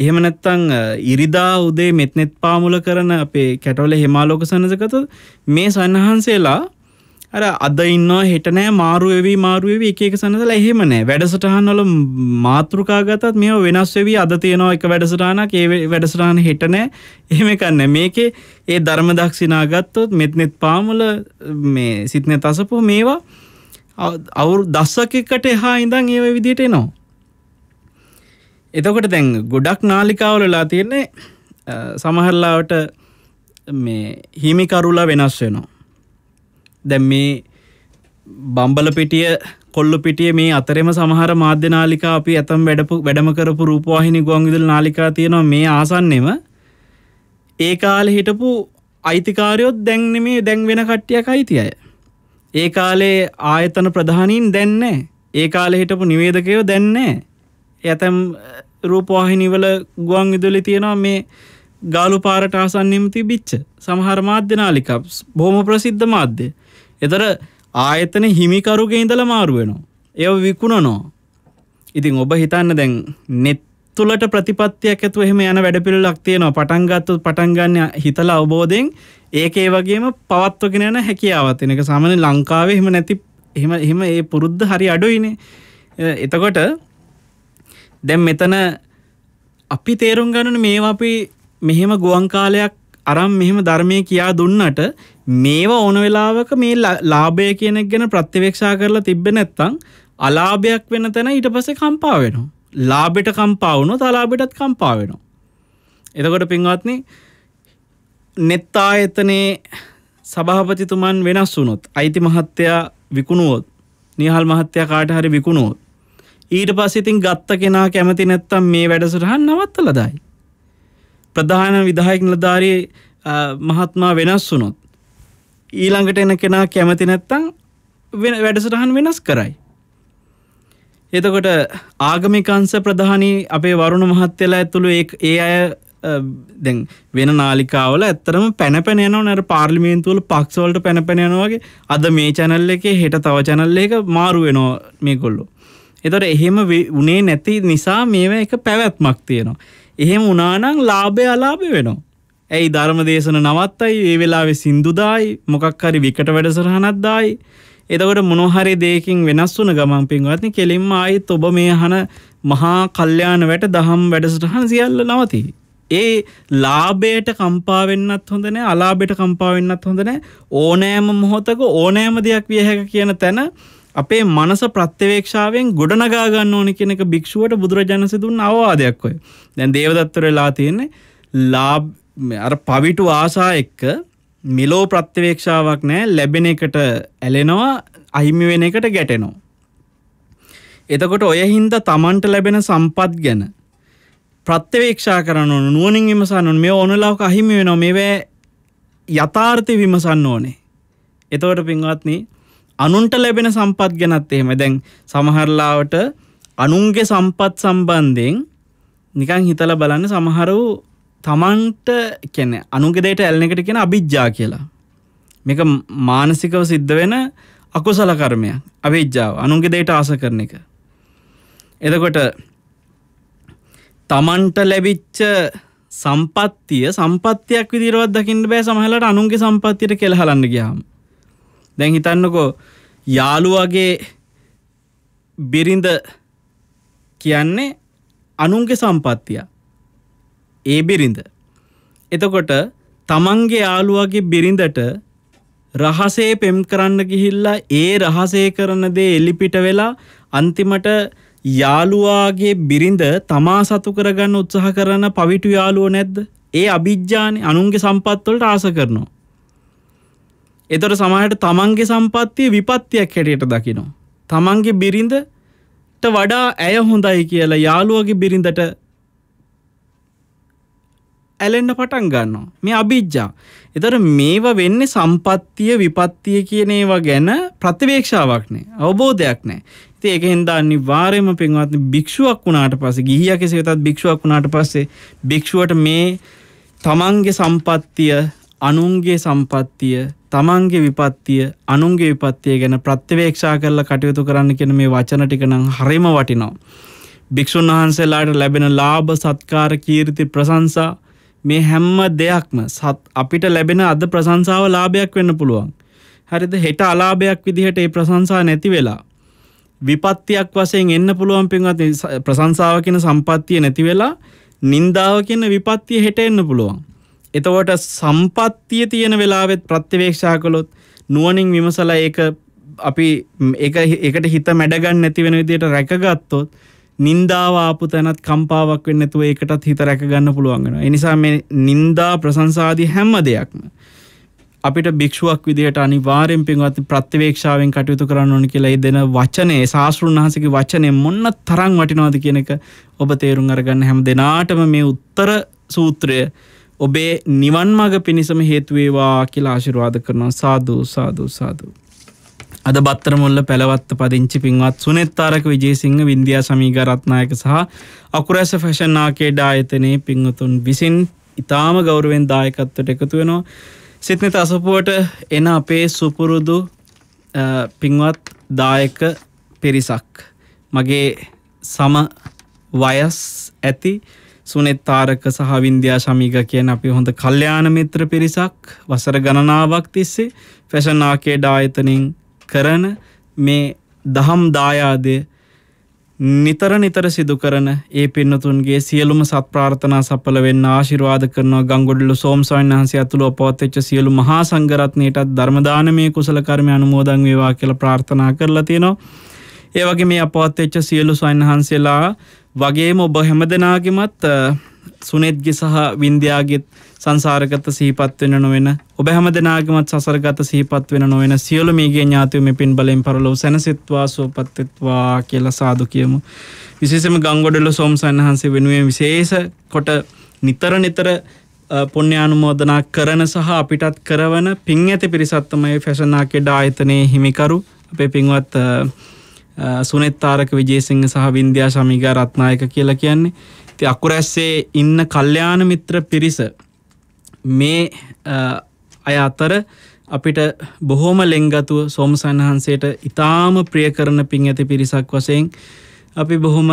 Speaker 1: එහෙම නැත්තං ඉරිදා උදේ මෙත්නෙත් පාමුල කරන අපේ කැටවල හෙමාලෝක සනසකත මේ සන්හන්සේලා අර අද ඉන්නවා හෙට නෑ මාරුවවී මාරුවවී එකක සඳල එහෙමනෑ වැඩසටහන්වල මාතෘකාගතත් මෙ වෙනස් වෙවී අද තියෙනවා එක වැඩසටානක් ඒ වැඩසටාන හෙටනෑ එහෙම කන්න මේකේ ඒ ධර්ම දක්ෂිනාගත්තොත් මෙත්නෙත් පාමුල මේ සිත්නය තසපු මේවා අවුරු දස්සකකට එහා ඉඳං ඒ විදියට එනවා. එතකොට දැන් ගොඩක් නාලිකාවලලා තියෙන්නේ සමහරලාවට මේ හිමිකරුලා වෙනස් වෙනවා. දැම් මේ බම්බල පිටිය කොල්ලු පිටිය මේ අතරෙම සමහර මාධ්‍ය නාලිකා අපි ඇතම් වැඩපු වැඩම කරපු රූපවාහිනි ගුවන්විදුලි නාලිකා තියෙනවා මේ ආසන්නෙම ඒ කාලේ හිටපු අයිතිකාරයොත් දැන් නෙමේ දැන් වෙන කට්ටියක් අයිති අය. ඒ කාලේ ආයතන ප්‍රධානීන් දැන් නැහැ. ඒ කාලේ හිටපු නිවේදකයෝ දැන් නැහැ. ඇතම් රූපවාහිනි වල ගුවන්විදුලි තියෙනවා මේ ගාලු පාරට ආසන්නෙම තිබිච්ච සමහර මාධ්‍ය නාලිකා බොහොම ප්‍රසිද්ධ මාධ්‍ය. එතර ආයතන හිමිකරුගේ ඉඳල මාරුවෙනවා. ඒව විකුණනෝ. ඉතින් ඔබ හිතන්න දැන් නෙත් තුළට ප්‍රතිපත්තියක් ඇතුව එහෙම යන වැඩපිළිලක් තියෙනවා පටන්ගත්තු පටන්ගන්න හිතලා අවබෝධයෙන් ඒක ඒ වගේම පවත්වගෙන යන හැකියාවත් එන එක සාමාන්‍ය ලංකාවේ එහෙම නැති එහෙම එහෙම ඒ පුරුද්ද හරි අඩුයිනේ. එතකොට දැන් මෙතන අපි තේරුම් ගන්න මේවා අපි මෙහෙම ගුවන් කාලයක් අරන් මෙහෙම ධර්මයේ කියා දුන්නට මේවා ඕන වෙලාවක මේ ලාභය කියනෙක් ගැන ප්‍රත්තිවේක්ෂා කරලා තිබෙන නැත්තං අලාභයක් වෙන තැන ඊට පසේ කම්පා වෙනවා. ලාබෙට කම්පාවුණු තලාබෙටත් කම්පා වෙනවා. එතකොට පින්වත්න නෙත්තා එතනේ සභාපතිතුමන් වෙනස් වුනොත් අයිති මහත්තයා විකුණුවොත් නිහල් මහත්තයා කාට හරි විකුණුවොත් ඊට පස්සිතින් ගත්ත කෙනා කැමති නැත්තම් මේ වැඩසටහන් නවත්තලදයි. ප්‍රධාන විදායක නිලධාරී මහත්මා වෙනස් වුනොත් ඊළඟට එන කෙනා කැමති නැත්තං වෙන වැඩසටහන් වෙනස් කරයි. එතකොට ආගමිකංස ප්‍රධානී අපේ වරුණු මහත්තයලා ඇතුළු ඒ අය දැන් වෙන නාලිකාවල ඇත්තරම පැනපැන යනවා නර පාර්ලිමේන්තුවල පක්ෂවලට පැනපැන යනවාගේ අද මේ චැනල් එකේ හෙට තව චැනල් එක මාරු වෙනවා මේගොල්ලෝ. එතොට එහෙම උනේ නැති නිසා මේව එක පැවැත්මක් තියෙනවා. එහෙම උනානං ලාභය අලාභ වෙනවා. ඇයි ධර්ම දේශන නවත්තයි ඒ වෙලාවෙ සින්දුදායි මොකක් හරි විකට වැඩසරහනත්දායි එතකොට මොනොහරි දෙයකින් වෙනස් වුන ගමන් පින්වත්නි කෙලින්ම ආයෙත් ඔබ මේ අහන මහා කල්යාණ වැට දහම් වැඩසටහන් සියල්ල නවති. ඒ ලාභයට කම්පා වෙන්නත් හොඳ නැහැ අලාභයට කම්පා වෙන්නත් හොඳ නැහැ ඕනෑම මොහොතක ඕනෑම දෙයක් විය හැක කියන තැන අපේ මනස ප්‍රත්‍යවේක්ෂාවෙන් ගොඩනගා ගන්න ඕන කියන එක භික්ෂුවට බුදුරජාණන් සිදුන් අවවාදයක් ඔය. දැන් දේවදත්තර වෙලා තියෙන්නේ ලාභ අර පවිටු ආසා එක්ක මිලෝ ප්‍රත්්‍යවේක්ෂාවක් නෑ ලැබෙන එකට ඇලෙනවා අහිමි වෙන එකට ගැටෙනෝ. එතකොට ඔය හින්ද තමන්ට ලැබෙන සම්පත් ගැන ප්‍රත්්‍යවේක්ෂා කරන නුවනින් විමසන්නන් මේ ඕනලාක අහිමි වෙනවා මේවැ යථාර්ථය විමසන්න ඕනේ. එතවට පින්වත්න අනුන්ට ලැබෙන සම්පත් ගැනත් එහෙම දැන් සමහරලාවට අනුන්ගේ සම්පත් සම්බන්ධයෙන් නිකං හිතල බලන්න සමහරු තමන්ට කැන අනුගෙදයට ඇල්නකට කියෙන අභිජ්ජා කියලා. මේක මානසිකව සිද්ධ වෙන අකුසල කර්මයක් අවිජ්ජාව අනුගෙදයට ආස කරන එක. එදකොට තමන්ට ලැබිච්ච සම්පත්තිය සම්පත්තියක් විදිරවත් දකින්න බෑ සමහලට අනුන්ගේ සම්පත්තියට කෙළහලන්න ගියාම්. දැන් හිතන්නකෝ යාළුවගේ බිරිඳ කියන්නේ අනුන්ගේ සම්පත්තියක්. ඒ බිරිඳ. එතකොට තමන්ගේ යාළුවගේ බිරිඳට රහසේ පෙම් කරන්න ගිහිල්ලා ඒ රහසේ කරන දේ එලිපිට වෙලා අන්තිමට යාළුවාගේ බිරිඳ තමා සතු කරගන්න උත්සාහ කරන පවිටු යාළුව නැද්ද? ඒ අභිජ්ජානේ අනුන්ගේ සම්පත් වලට ආස කරනවා. එතකොට සමහරට තමන්ගේ සම්පත්තිය විපත්තියක් හැටියට දකිනවා. තමන්ගේ බිරිඳට වඩා ඇය හොඳයි කියලා යාළුවගේ බිරිඳට ඇලෙන්ඩ පටන් ගන්නවා. මේ අභිජ්ජා. එතර මේවා වෙන්න සම්පත්තිය විපත්තිය කියනේවා ගැන ප්‍රතිවේක්ෂාවක් නෑ අවබෝධයක් නෑ. ඉතින් ඒක හින්දා අනිවාර්යයෙන්ම පින්වත්නි භික්ෂුවක් වුණාට පස්සේ ගිහියා කෙසේ වෙතත් භික්ෂුවක් වුණාට පස්සේ භික්ෂුවට මේ තමන්ගේ සම්පත්තිය අනුන්ගේ සම්පත්තිය තමන්ගේ විපත්තිය අනුන්ගේ විපත්තිය ගැන ප්‍රත්‍යවේක්ෂා කරලා කටයුතු කරන්න කියන මේ වචන ටික නම් හරිම වටිනවා. භික්ෂුන් වහන්සේලාට ලැබෙන ලාභ සත්කාර කීර්ති ප්‍රශංසා මේ හැම්ම දෙයක්ම සත් අපිට ලැබෙන අද ප්‍රසංසාව ලාභයක් වෙන්න පුළුවන්. හරිද හෙට අලාභයක් විදිහට ඒ ප්‍රසංසා නැති වෙලා. විපත්තියක් වසයෙන් එන්න පුළුවන් පින්වත් ප්‍රසංසාව කියන සම්පත්තිය නැති වෙලා නින්දාව කියන විපත්තිය හෙට එන්න පුළුවන්. එතවට සම්පත්තිය තියෙන වෙලාවෙත් ප්‍රත්‍යවේක්ෂා කළොත් නුවනින් විමසලා ඒක අපි එකට හිත මැඩගන්න නැතිවෙන විදියට රැකගත්තොත් නින්දාව ආපු තැනත් කම්පාවක් වෙන්නතුව ඒකටත් හිත රැක ගන්න පුළුවන්ගෙන එනිසා මේ නින්දා ප්‍රසංසාදී හැම්ම දෙයක්ම අපිට භික්ෂුවක් විදිට අනිවාරෙන් පින්වත් ප්‍රත්තිවේක්ෂාවෙන් කටයුතු කරන්න ඕන කියලා දෙන වචනේ ශාස්ෘන් වහසගේ වචනය මොන්න තරං වටිනවාද කියනක ඔබ තේරුම් අරගන්න හැම දෙනාටම මේ උත්තර සූත්‍රය ඔබේ නිවන් මඟ පිණිසම හේතුවේවා කියලා ආශිරවාද කරනවා සාධූ සාධූ සාධූ අද බත්තරමුල්ල පැළවත්ත පදිංචි පින්වත් සුනෙත්තාරක විජේසිංහ වින්දයා සමීගරත්නායක සහ අකුරැස ෆැෂන්නාකේ ඩායතනයේ පින්වතුන් විසින් ඉතාම ගෞරුවෙන් දායකත්වට එකතු වෙනවා. සිත්නත අසපුුවට එන අපේ සුපුරුදු පින්වත් දායක පිරිසක්. මගේ සම වයස් ඇති සුනෙත්තාරක සහ වින්දයා ශමීග කියන අපි හොඳ කල්්‍යයාන මිත්‍ර පිරිසක් වසර ගණනාවක් තිස්සේ ෆැෂන්නාකේ ඩායතනින් කරන මේ දහම් දායාදය නිතර නිතර සිදු කරන ඒ පින්නතුන්ගේ සියලුම සත් ප්‍රාර්ථනා සඵල වෙන්න ආශිර්වාද කරනවා ගංගොඩිල්ල සෝම්ස්වාමීන් වහන්සේ ඇතුළුව පවත්වච්ච සියලු මහා සංඝරත්නයටත් ධර්ම දානමය කුසල කර්ම අනුමෝදන් වේවා කියලා ප්‍රාර්ථනා කරලා තියෙනවා. ඒ වගේ මේ අපවත්වෙච්ච සියලු ස්වාමීන් වහන්සේලා වගේම ඔබ හැමදෙනාගේමත් සුනෙත්ගේ සහ වින්දයාගේත් සංසාරගත සීපත් වෙන නොවෙන ඔබ හැම දෙනාගමත් සසරගත සීපත් වෙන නොවෙන සියලු මේගේ ඥාතිව මේ පින් බලෙන් පරලොව සැනසෙත්වා සුවපත්වෙත්වා කියලා සාදු කියමු. විශේෂම ගංගොඩල සෝම්සන් වහන්සේ වෙනුවෙන් විශේෂ කොට නිතර නිතර පුණ්‍යානුමෝදනා කරන සහ අපිටත් කරවන පින් ඇති පිරිසත්තමයි ෆැෂනා කෙඩා ආයතනයේ හිමිකරු අපේ පින්වත් සුනෙත්තාරක විජේසිංහ සහ වින්ද්‍යා ශමිගා රත්නායක කියලා කියන්නේ. ඉතින් අකුරැස්සේ ඉන්න කල්යාණ මිත්‍ර පිරිස මේ අය අතර අපිට බොහෝම ලෙංගතුව සෝමසන් වහන්සේට ඉතාම ප්‍රිය කරන පින් ඇති පිරිසක් වසයෙන් අපි බොහොම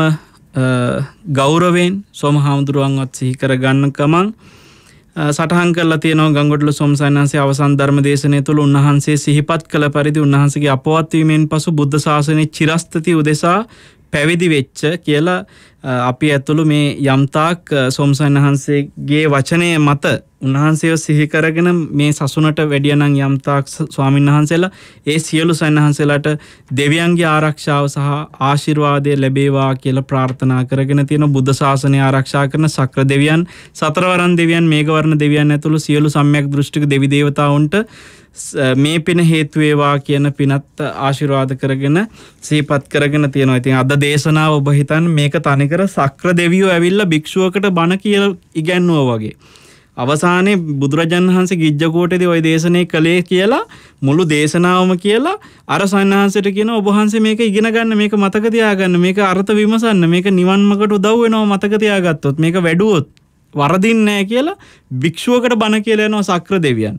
Speaker 1: ගෞරවෙන් සොම හාමුදුරුවන්වත් සිහි කර ගන්න කමන් සටහන් කල තියන ගංගොටල සොම්සන්හන්සේ අවසන් ධර්ම දේශනය තුළ උන්වහන්සේ සිහිපත් කළ පරිදි උන්වහන්සගේ අපවත්වීමෙන් පසු බුද්ධ ශාසනය චිරස්තති උදෙසා පැවිදි වෙච්ච කියලා අපි ඇතුළු මේ යම්තාක් සෝම්සන් වහන්සේගේ වචනය මත උන්වහන්සේව සිහිකරගෙන මේ සසුනට වැඩියනං යම්තාක් ස්වාමීන් වහන්සේලා ඒ සියලු සන්හන්සේලාට දෙවියන්ගේ ආරක්ෂාව සහ ආශිර්වාදය ලැබේවා කියලා ප්‍රාර්ථනා කරගෙන තියෙන බුද්ධ ශාසනය ආරක්ෂා කරන සක්‍ර දෙවියන් සතරවරන් දෙවියන් මේඝවර්ණ දෙවියන් ඇතුළු සියලු සම්‍යක් දෘෂ්ටික දෙවි දේවතාවුන්ට මේ පින හේතුවේවා කියන පිනත් ආශිරවාද කරගෙන සීපත් කරගෙන තියෙනවා ඉතින් අද දේශනාව ඔබහිතන් මේක තනිකර සක්‍ර දෙවියෝ ඇවිල්ල භික්ෂුවකට බණ කියල ඉගැන්නුව වගේ. අවසානයේ බුදුරජන් වහන්සේ ගිජ්ජකෝටද ඔය දේශනය කළේ කියලා මුළු දේශනාවම කියලා අර සන්හන්සට කියන ඔබහන්සේ මේක ඉගෙන ගන්න මේක මතකතියාගන්න මේක අර්ථ විමසන්න මේක නිවන්මකට උදව් වෙනවා මතකතියාගත්තොත් මේක වැඩුවොත් වරදින්නෑ කියලා භික්ෂුවකට බණ කියලනවා සක්‍ර දෙවියන්.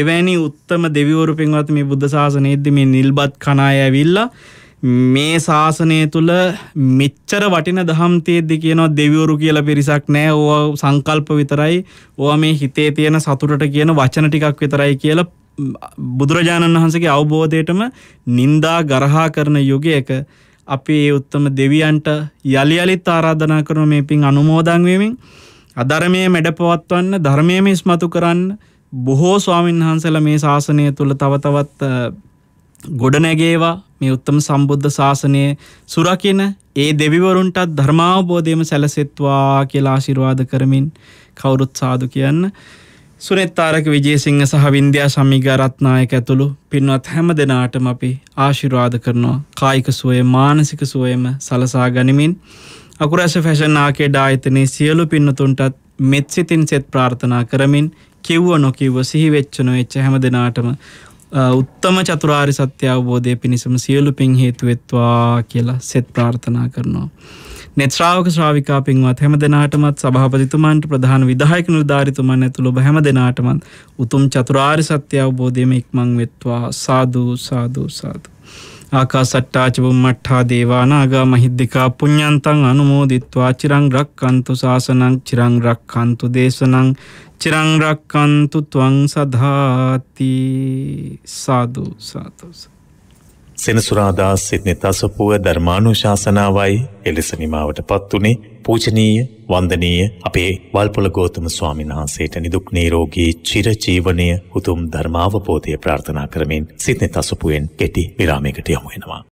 Speaker 1: එවැනි උත්තම දෙවිවරු පින්වත් මේ බුද්ධ ශාසනයේද මේ නිල්බත් කනාය ඇවිල්ලා මේ ශාසනය තුළ මෙච්චර වටින දහම් තේද්දි කියනවා දෙවිවරු කියලා පිරිසක් නෑ ඕ සංකල්ප විතරයි ඕ මේ හිතේ තියෙන සතුටට කියන වචන ටිකක් විතරයි කියලා බුදුරජාණන් වහන්සගේ අවබෝධයටම නින්දා ගරහා කරන යුගයක අපි ඒ උත්තම දෙවියන්ට යළි යළිත් ආරාධනා කරන මේ පින් අනුමෝදන් වෙමින් අධර්මයේ මැඩ පවත්වන්න ධර්මයේම ඉස්මතු කරන්න බොහෝ ස්වාමීන් වහන්සල මේ ශාසනය තුළ තව තවත් ගොඩනැගේවා මේ උත්තම සම්බුද්ධ ශාසනය සුරකින ඒ දෙවිවරුන්ටත් ධර්මාවබෝධයම සැලසෙත්වා කියලා ආශිර්වාද කරමින් කවුරුත් සාදු කියන්න. සුනෙත්තාරක විජේසිංහ සහ වින්ද්‍යා සමිගරත්නායක ඇතුළු පින්වත් හැම දෙනාටම අපි ආශිර්වාද කරනවා කායික සුවය මානසික සුවයම සලසා ගනිමින් අකුරැස ෆැෂන් ආකේඩා ආයතනයේ සියලු පින්නතුන්ටත් මෙත් සිතින් සෙත් ප්‍රාර්ථනා කරමින් කිව්ව නොකිව සිහි වෙච්ච නොවෙච්ච හැම දෙනාටම උත්තම චතුරාරි සත්‍ය අවබෝධය පිණිසම සියලු පින් හේතුවෙත්වා කියලා සෙත් ප්‍රාර්ථනා කරනවා. නෙත්‍රාවක ශ්‍රාවිකා පින්වත් හැම දෙනාටමත් සභාපතිතුමන්ට ප්‍රධාන විදායක නිර්ධාරිතුමන් ඇතුළු ඔබ හැම දෙනාටමත් උතුම් චතුරාරි සත්‍ය අවබෝධයම ඉක්මන් වෙත්වා සාදු සාදු සාදු ආකාසට්ටාච බුම්මට්ඨා දේවානාගා මහිද්దికා පුඤ්ඤන්තං අනුමෝදිත්වා චිරං රක්칸තු සාසනං චිරං රක්칸තු දේශනං චිරං රක්칸තු ත්වං සදාති සාදු සාදු සාදු සෙනසුරාදා සිටින තසපුව ධර්මානුශාසනාවයි එලෙස නිමාවට පත් වුනේ පූජනීය වන්දනීය අපේ වල්පොල ගෞතම ස්වාමීන් වහන්සේට නිදුක් නිරෝගී චිරජීවනය උතුම් ධර්මාවබෝධය ප්‍රාර්ථනා කරමින් සිටින තසපුවෙන් කෙටි විරාමයකට යමු වෙනවා